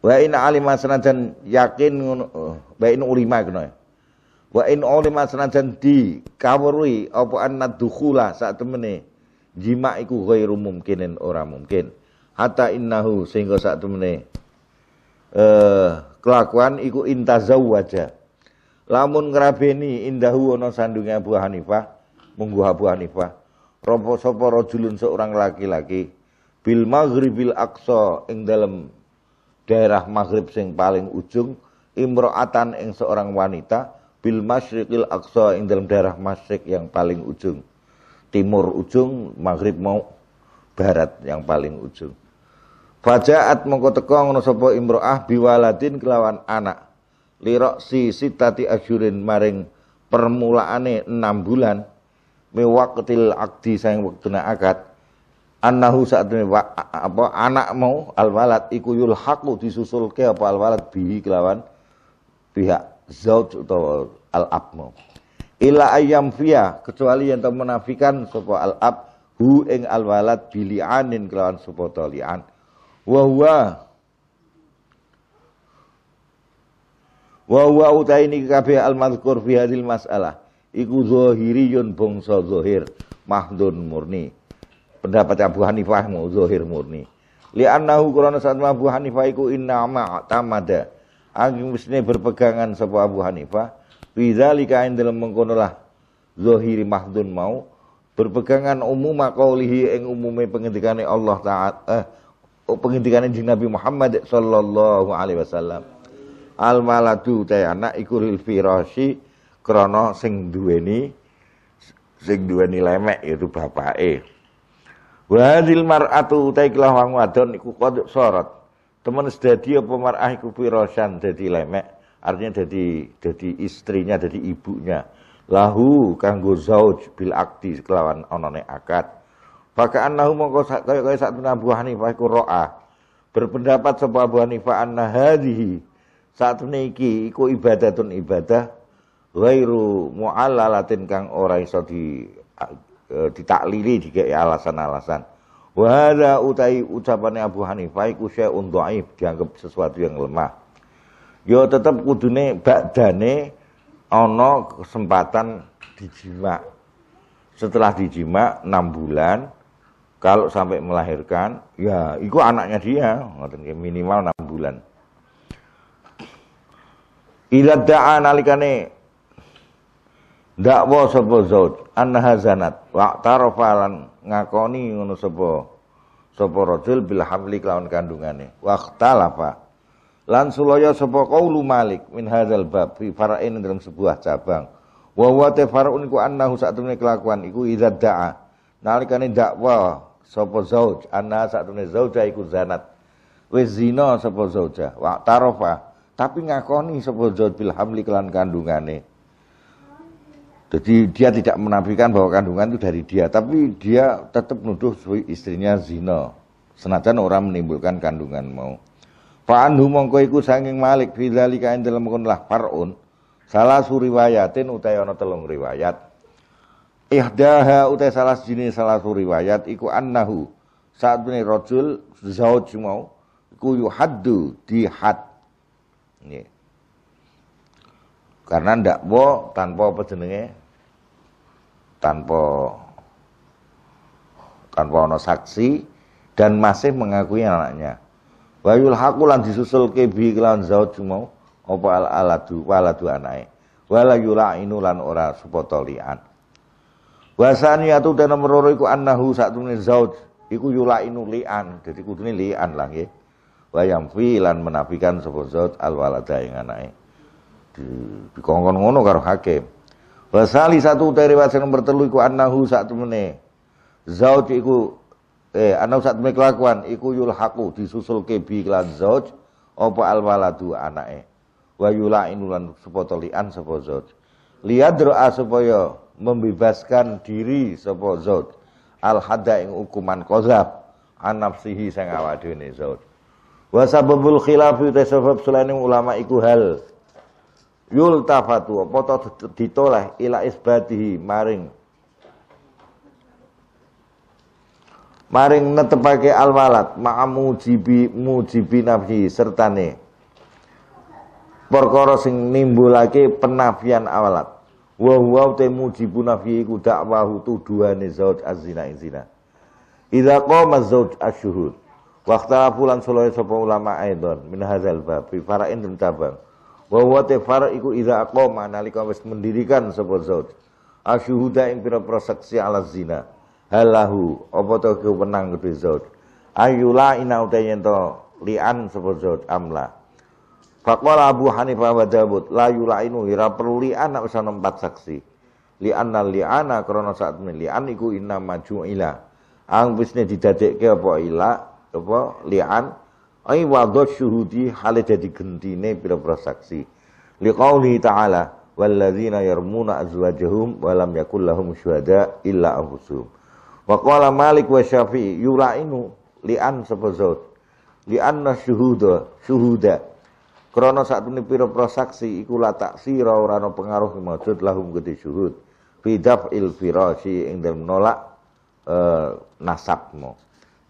wa in alima senajan yakin wain eh, wa in ulima Wa in ulima senajan di kawruhi apa anna dukhula sak temene jima iku ghairu mumkinin ora mungkin. Hatta innahu sehingga sak temene eh kelakuan iku intazawwaja. Lamun ngrabeni indahu ana sandunge Abu Hanifah, munggu Abu Hanifah. Ropo sapa rajulun seorang laki-laki bil maghribil aqsa ing dalem daerah maghrib sing paling ujung imro'atan ing seorang wanita bil masyriqil aqsa ing dalam daerah masyrik yang paling ujung timur ujung maghrib mau barat yang paling ujung Fajaat mongko teko ngono sapa imro'ah biwaladin kelawan anak lirok si sitati asyurin maring permulaane 6 bulan mewaktil akdi sayang na akad annahu saat apa anak mau alwalad iku disusul ke apa alwalad bihi kelawan pihak zauj utawa al abmu ilah Ila ayam fiya kecuali yang menafikan sapa al-ab hu ing al-walad bilianin kelawan sapa talian. Wa huwa Wa huwa utai niki al-madhkur fi hadil masalah iku zahiriyun bangsa zahir mahdun murni. Pendapat Abu Hanifah mau zohir murni. Li'annahu karena saat Abu Hanifah iku inna ma tamada angin mesti berpegangan sebuah Abu Hanifah yang dalam mengkonolah zohiri mahdun mau berpegangan umum lihi yang umumnya pengendikane Allah taat, eh, oh, di Nabi Muhammad sallallahu alaihi wasallam al maladu ta anak iku firasi krana sing duweni sing duweni lemek itu bapak eh. hadil mar'atu ta kelawang wadon ikut kodok sorot teman sedadi apa mar'ah iku pirosan dadi lemek artinya dadi dadi istrinya dadi ibunya lahu kanggo zauj bil akti kelawan onone akad Fakaan nahu mongko kaya kaya sak temen Abu Hanifah iku roa. Berpendapat sapa Abu Hanifah anna hadhihi saat iki iku ibadatun ibadah ghairu muallalatin kang ora iso di e, ditaklili dikai alasan-alasan. Wahada utai ucapannya Abu Hanifah iku syai'un dhaif, dianggap sesuatu yang lemah. yo ya tetap kudune badane ana kesempatan dijima. Setelah dijima 6 bulan kalau sampai melahirkan ya iku anaknya dia ngoten minimal 6 bulan. Ila da'a nalikane dakwa sapa zauj annaha zanat wa tarafa lan ngakoni ngono sapa sapa rajul bil hamli kelawan kandungane wa ikhtalafa lan sulaya sapa qaulu malik min hadzal bab fi fara'in dalam sebuah cabang wa wa tafarun ku annahu satemene kelakuan iku idza da'a nalikane dakwa sapa zauj anna satemene zauja iku zanat wis zina sapa zauja wa tarafa tapi ngakoni sapa zauj bil hamli kelan kandungane jadi dia tidak menafikan bahwa kandungan itu dari dia, tapi dia tetap nuduh istrinya zina. Senajan orang menimbulkan kandungan mau. Fa'anhu mongko iku sanging Malik fi dalam konlah Paron lah salah suriwayatin utai ana telung riwayat. Ihdaha utai salah jenis salah suriwayat iku annahu saat ini rojul zauj mau iku yuhaddu dihad. Nih. Karena dakwa tanpa apa jenenge? Tanpa tanpa ono saksi dan masih mengakui anaknya. Wayul haku lan disusul kebi kelawan zaud cuma, apa al aladu waladu anai. Wala yula'inu lan ora supotolian. Wasaniyatu dan nomor loro iku annahu satune zaud iku yula'inu li'an. Jadi kudune li'an lah nggih. Wayam fi lan menafikan sapa zaud al walada ing anae di dikongkon ngono karo hakim. Wasali satu dari riwayat nomor telu iku annahu sak temene. Zauj iku eh annahu saat temene kelakuan iku yulhaqu disusul kebi kelan zauj opo al waladu anake. Wa yulainu inulan sapa tolian zaut. zauj. doa supaya membebaskan diri sapa zauj. Al hada ing hukuman kozab an sihi sang awake dhewe zauj. Wa sababul khilaf uta sebab selain ulama iku hal yultafatu apa ditoleh ila isbatihi maring maring netepake alwalat ma'amu mujibi mujibi nafsi sertane perkara sing nimbulake penafian awalat wa huwa te mujibu nafsi iku dakwahu tuduhane zaud azina zina idza qama zaud asyhur waqtala fulan sulawi sapa ulama aidon min hadzal bab fi fara'in tabang bahwa huwa tefar iku iza aqoma nalika wis mendirikan sapa zauj asyuhuda ing pira-pira saksi ala zina halahu apa to kewenang kudu zauj ayula ina utayen to li'an sapa zauj amla Faqala Abu Hanifah wa Dawud la yulainu ira perlu li'an nek usah empat saksi li'anna li'ana krana saat li'an iku inna maju'ila ang wis didadekke apa ila apa li'an ai wadha syuhudi hale jadi gentine pira-pira saksi liqauli ta'ala walladzina yarmuna azwajahum wa lam yakul lahum syuhada illa anfusuhum wa qala malik wa syafi'i yurainu li'an sapa lian li'anna syuhuda syuhuda krana satune pira-pira saksi iku la taksira ora pengaruh maksud lahum gede syuhud fi daf'il firasi ing dalem nolak eh, nasabmu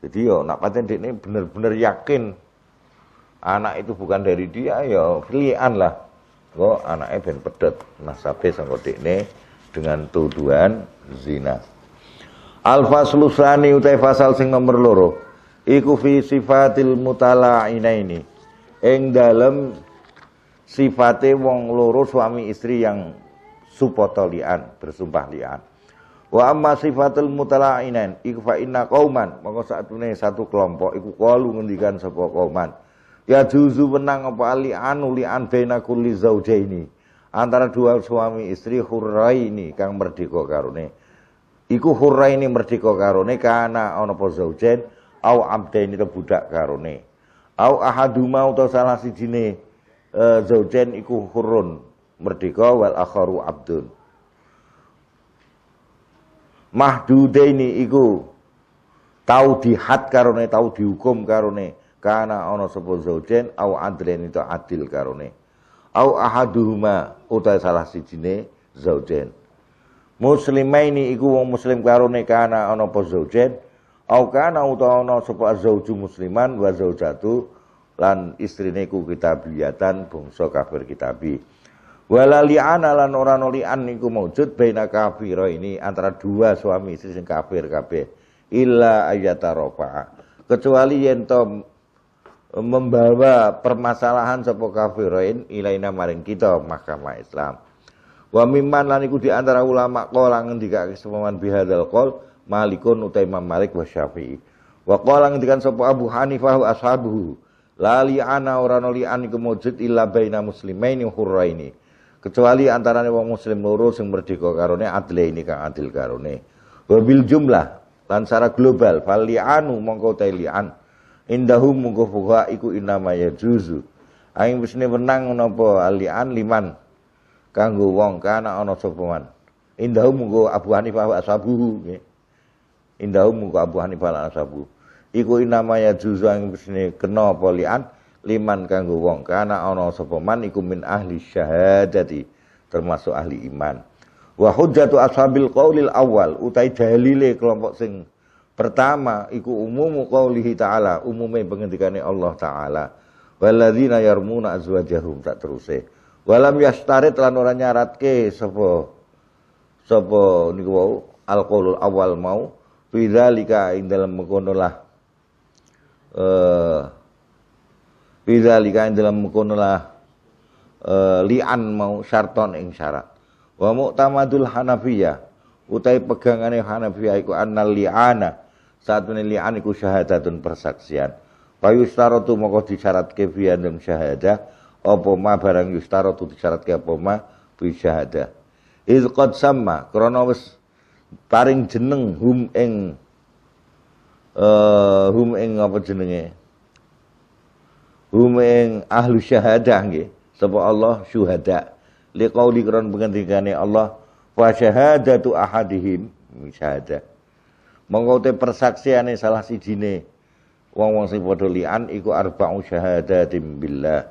jadi yo nak paten ini bener-bener yakin anak itu bukan dari dia ya pilihan lah kok anaknya ben pedet nasabe sangko dekne dengan tuduhan zina alfa sulusani utai fasal sing nomor loro iku fi sifatil mutala'ina ini eng dalam sifate wong loro suami istri yang supoto lian bersumpah lian wa amma mutala mutala'inain iku fa inna qauman mongko satune satu kelompok iku kalu ngendikan sapa qauman Ya juzu menang apa ali anu li an baina kulli zaujaini. Antara dua suami istri ini kang merdeka karone. Iku ini merdeka karone kana ana apa zaujain au abdaini te budak karone. Au ahaduma utawa salah sijine uh, e, zaujain iku hurun merdeka wal akharu abdun. Mahdudaini iku tau dihat karone tau dihukum karone kana ana sapa zaujain au adlen itu adil karone au ahaduhuma utawa salah sijine zaujain muslimaini iku wong muslim karone kana ana apa zaujain au kana utawa ana sapa zauju musliman wa zaujatu lan istrine iku kitabiyatan bangsa kafir kitabi wala li'ana lan ora li'an niku maujud baina kafira ini antara dua suami istri sing kafir kabeh illa ayata rafa'a kecuali yen membawa permasalahan sopo kafirin ilaina maring kita mahkamah Islam. Wa mimman lan iku diantara ulama kala ngendikake sepaman bihadzal qaul Malikun utai Imam Malik wa Syafi'i. Wa qala ngendikan sopo Abu Hanifah wa ashabuhu lali ana ora noli an iku mujid illa baina muslimaini hurraini. Kecuali antarane wong muslim loro sing merdeka karone adil ini kang adil karone. Wa bil jumlah lan secara global anu mongko utai an Indahum mugo fuha iku inama ya juzu. Aing mesti menang menapa alian liman kanggo wong kana ana sapa man. Indahum mugo Abu Hanifah wa ashabu. Indahum mugo Abu Hanifah wa ashabu. Iku inama ya juzu aing mesti kena apa lian liman kanggo wong kana ana sapa man iku min ahli syahadati termasuk ahli iman. Wa hujjatu ashabil qaulil awal utai dalile kelompok sing Pertama, iku umumu qawlihi ta'ala, umumnya pengendikannya Allah taala. Waladzina yarmuna azwajahum tak terusé. Walam yastarit lan nyarat ke sopo, sopo, niku wau alkohol awal mau fi lika ing dalam mengkono lah lika eh, fi dzalika ing eh, li'an mau syarton ing syarat. Wa muqtamadul Hanafiyah utai pegangannya Hanafiyah iku annal li'ana saat penilihan iku syahadatun persaksian payu yustaratu moko disyaratke fi andam syahadah apa ma barang yustarotu disyaratke apa ma bi syahadah izqad kod sama krana paring jeneng hum ing uh, hum ing apa jenenge hum ing ahlu syahadah nggih sapa Allah syuhada liqauli kron pengendikane Allah wa tu ahadihim syahadah Monggo te persaksiane salah sijine wong-wong sing padha lian iku arba'u syahadatin billah.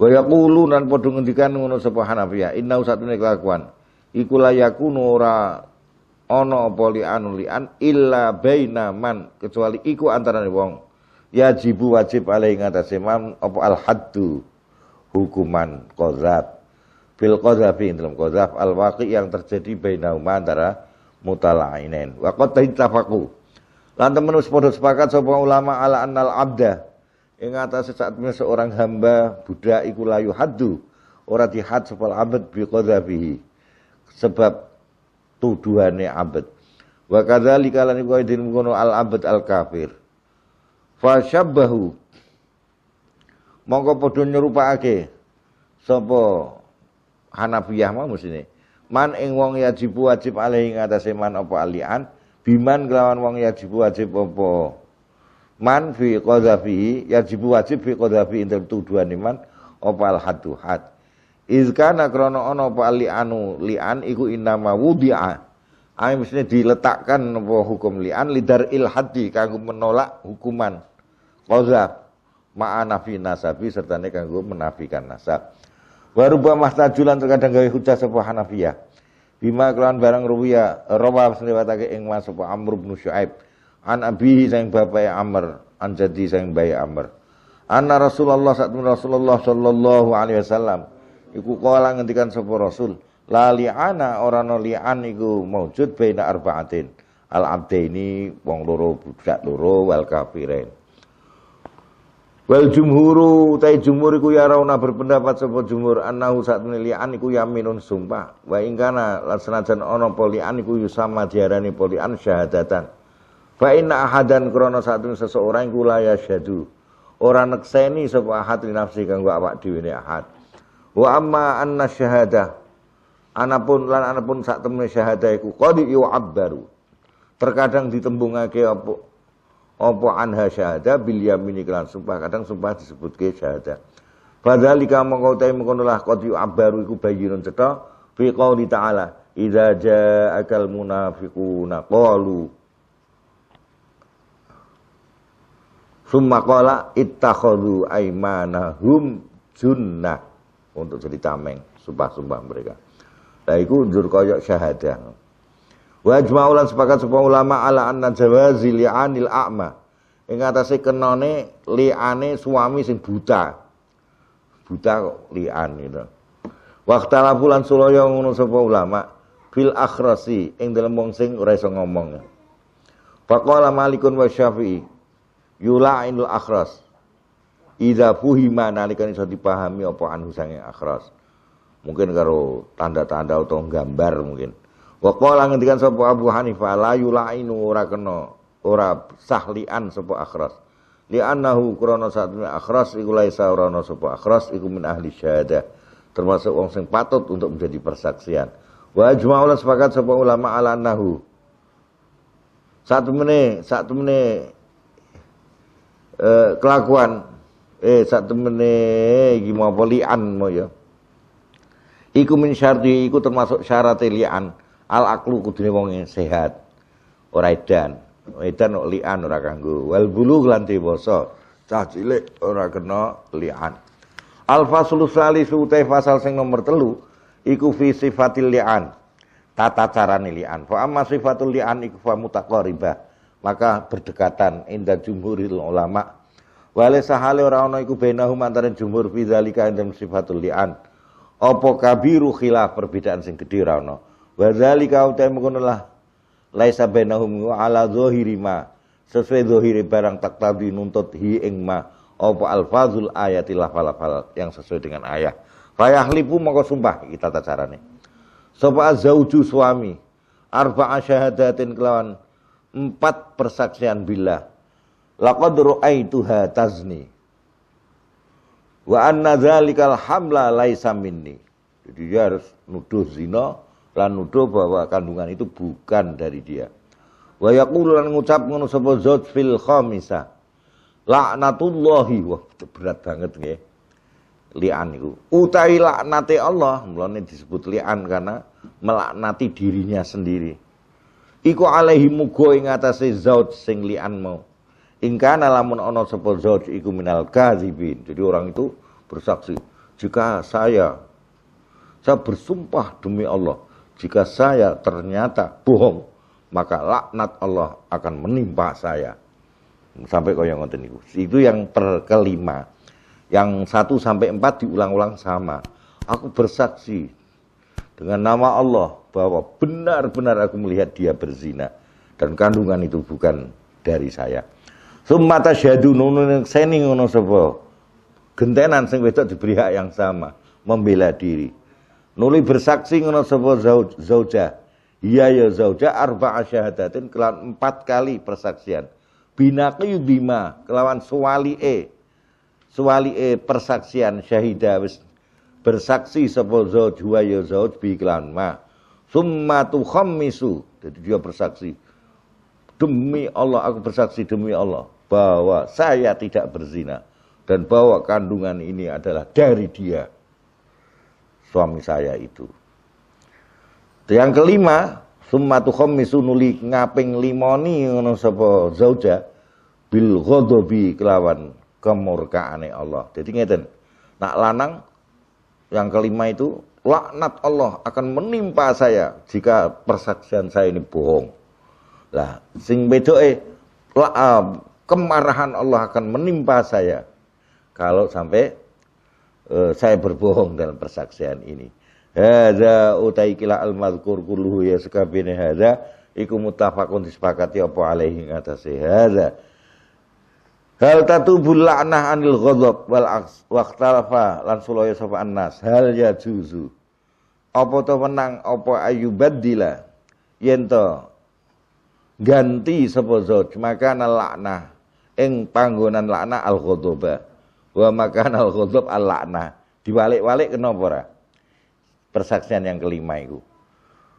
Wa yaqulu nan padha ngendikan ngono sapa Hanafiyah, inna satune kelakuan iku layakunu ora ana apa lian lian illa baina man kecuali iku antarane wong yajibu wajib alai ngatasé man apa al haddu hukuman qadzab bil qadzabi dalam qadzab al waqi yang terjadi bainahuma antara mutalainen. Wa qad tafaku. Lan temen padha sepakat sapa ulama ala annal abda ing atase seorang hamba budak iku layu haddu ora dihad sapa abad bi qadzabihi. Sebab tuduhane abad. Wa kadzalika lan iku idin al abad al kafir. Fa syabbahu mongko padha nyerupakake sapa Hanafiyah mau mesti man ing wong yajibu wajib alih ing atase man apa alian biman kelawan wong yajibu wajib apa man fi qadhafi yajibu wajib fi qadhafi ing tuduhan iman apa al hadu had izkana rono ana apa alianu lian iku inama wudi'a ai mesti diletakkan apa hukum lian lidar il hadi kanggo menolak hukuman qadhaf ma'ana fi nasabi sertane kanggo menafikan nasab Warubah mahtajulan terkadang gawe hujah sebuah Hanafiyah. Bima kelawan barang ruwiya rawa selewatake ingma mas Amr bin Shu'aib An abihi bapak ya Amr, an jadi sayang bayi Amr. Anna Rasulullah saat Rasulullah sallallahu alaihi wasallam iku kuala ngendikan sebuah Rasul, Lali ana orano no li'an iku Mawjud baina arba'atin. Al abdaini wong loro budak loro wal kafirin. Wal jumhuru tai jumhur iku ya rauna berpendapat sapa jumhur annahu saat nilian iku yaminun sumpah wa ing kana senajan ana polian iku yusama ya diarani polian syahadatan. Fa inna ahadan krana satun seseorang iku la yasyadu. Ora nekseni sapa ahad li nafsi kanggo awak dhewe ne ahad. Wa amma anna syahada anapun lan anapun sak temene syahadah iku qadi yu'abbaru. Terkadang ditembungake apa apa anha syahada bil yamini kelan sumpah kadang sumpah disebut ke syahada fadzalika mengko ta mengkono lah qadhi abaru iku bayyinun cetha fi qouli ta'ala idza ja'akal munafiquna qalu summa qala ittakhadhu aimanahum junnah untuk jadi tameng sumpah-sumpah mereka Nah, itu unjur koyok syahadah. Wa ajma'ulan sepakat sepuluh ulama ala anna jawazi li'anil a'ma. yang atase kenone li'ane suami sing buta. Buta kok li'an gitu. Waktala Solo yang ngono sepuluh ulama fil akhrasi yang dalam wong sing ngomongnya. iso ngomong. Faqala Malikun wa Syafi'i yula'inul akhras. Idza fuhima nalikan iso dipahami apa anhu sange akhras. Mungkin karo tanda-tanda atau gambar mungkin. Wa qala ngendikan sapa Abu Hanifah la yulainu ora kena ora sahlian sapa akhras. Li annahu krana satune akhras iku laisa ora ana sapa akhras iku min ahli syahadah. Termasuk wong sing patut untuk menjadi persaksian. Wa ajma'ul sepakat sapa ulama ala annahu. Satu menit, satu menit eh, kelakuan eh satu menit gimana lian mo ya. Iku min syarti, iku termasuk syarat lian al aklu kudune wong sehat ora edan edan no lian ora kanggo wal bulu lan dewasa cah cilik ora kena lian al faslu salisu te fasal sing nomor telu iku fi sifatil lian tata cara lian fa amma sifatul lian iku fa mutaqaribah maka berdekatan inda jumhuril ulama wale sahale ora ana iku bainahum antara jumhur fi zalika inda sifatul lian apa kabiru khilaf perbedaan sing gedhe ora ana Wa dzalika utai mengkonolah laisa bainahum ala zahiri ma sesuai zahiri barang tak tadi nuntut hi ing ma apa alfazul ayati lafal-lafal yang sesuai dengan ayat. Fayahlipu maka sumpah kita tacarane. Sapa azauju suami arba'a syahadatin kelawan empat persaksian billah. Laqad ru'aituha tazni. Wa anna zalikal hamla laisa minni. Jadi dia harus nuduh zina lan nuduh bahwa kandungan itu bukan dari dia. Wa yaqulu lan ngucap ngono sapa zat fil khamisah. Laknatullahi wah berat banget nggih. Lian itu utai laknati Allah mulane disebut lian karena melaknati dirinya sendiri. Iku alaihi mugo ing atase zaut sing lian mau. Ingka lamun ono sapa zaut iku minal kadzibin. Jadi orang itu bersaksi, jika saya saya bersumpah demi Allah jika saya ternyata bohong, maka laknat Allah akan menimpa saya. Sampai kau yang ngonten itu. Itu yang terkelima. Yang satu sampai empat diulang-ulang sama. Aku bersaksi dengan nama Allah bahwa benar-benar aku melihat dia berzina dan kandungan itu bukan dari saya. Sumata syahadu nunun seni ngono sebo Gentenan sing wedok diberi hak yang sama, membela diri. Nuli bersaksi ngono sapa zauja. Iya ya zauja arba syahadatin kelawan empat kali persaksian. binaki bima kelawan suwali e. Suwali e persaksian syahida wis bersaksi sapa zauj wa ya zauj bi kelawan ma. Summa tukhammisu. Jadi dia bersaksi. Demi Allah aku bersaksi demi Allah bahwa saya tidak berzina dan bahwa kandungan ini adalah dari dia suami saya itu. Yang kelima, summa tukhammisu ngaping limoni ngono sapa zauja bil ghadabi kelawan kemurkaane Allah. Jadi ngeten. Nak lanang yang kelima itu laknat Allah akan menimpa saya jika persaksian saya ini bohong. Lah, sing bedoe la, eh, kemarahan Allah akan menimpa saya kalau sampai uh, saya berbohong dalam persaksian ini. Hada utaikilah al-madhkur kulluhu ya sekabine hada iku disepakati apa alaihi ngatasi hada. Hal tatubul la'nah anil ghadab wal aks waqtalafa lan sulaya sapa annas hal ya juzu. Apa to menang apa ayubadila yen to ganti sapa zauj maka laknah ing panggonan laknah al ghadaba Wa makanal khutub al-lakna. Diwalik-walik kenapa ora? Persaksian yang kelima itu.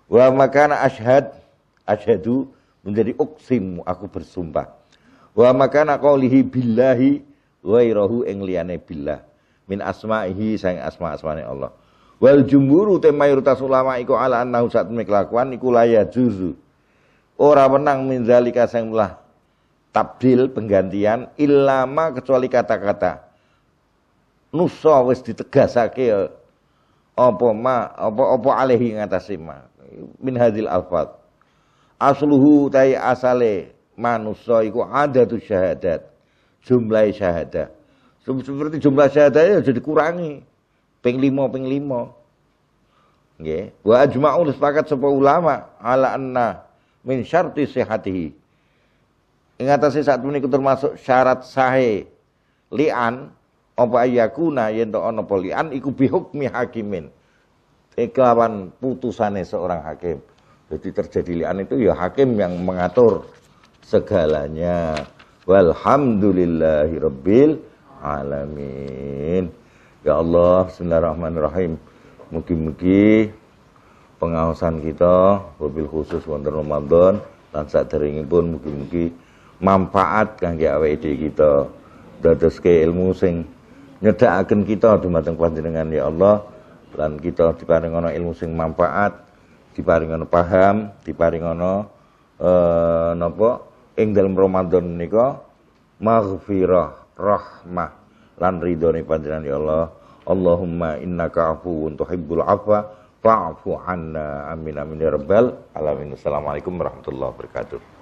Wa makana ashad ashadu menjadi uksimu aku bersumpah. Wa makana qaulihi billahi ghairahu ing liyane billah min asma'ihi sang asma-asmane Allah. Wal jumburu te mayoritas ulama iku ala annahu satme miklakuan iku laya juzu. Ora menang min zalika sang tabdil penggantian ilama kecuali kata-kata nusa wis ditegasake ya apa ma apa apa alaihi ngatasi ma min hadil alfat asluhu tai asale manusa iku tu syahadat jumlah syahadat seperti jumlah ya jadi kurangi ping lima ping lima nggih wa ajma'u sepakat sepo ulama ala anna min syarti sihatihi ing atase saat ini termasuk syarat sahe li'an apa ayakuna yen to ana polian iku bihukmi hakimin iklawan putusane seorang hakim jadi terjadi lian itu ya hakim yang mengatur segalanya walhamdulillahi rabbil alamin ya Allah bismillahirrahmanirrahim mugi-mugi pengawasan kita mobil khusus wonten Ramadan lan pun mugi-mugi manfaat kangge awake kita dadoske ilmu sing nyedakaken kita dumateng panjenengan ya Allah lan kita diparingana ilmu sing manfaat diparingana paham diparingana eh napa ing dalem Ramadan menika maghfirah rahmah lan ridhone panjenengan ya Allah Allahumma innaka afuwun tuhibbul afwa fa'fu anna amin amin ya rabbal alamin assalamualaikum warahmatullahi wabarakatuh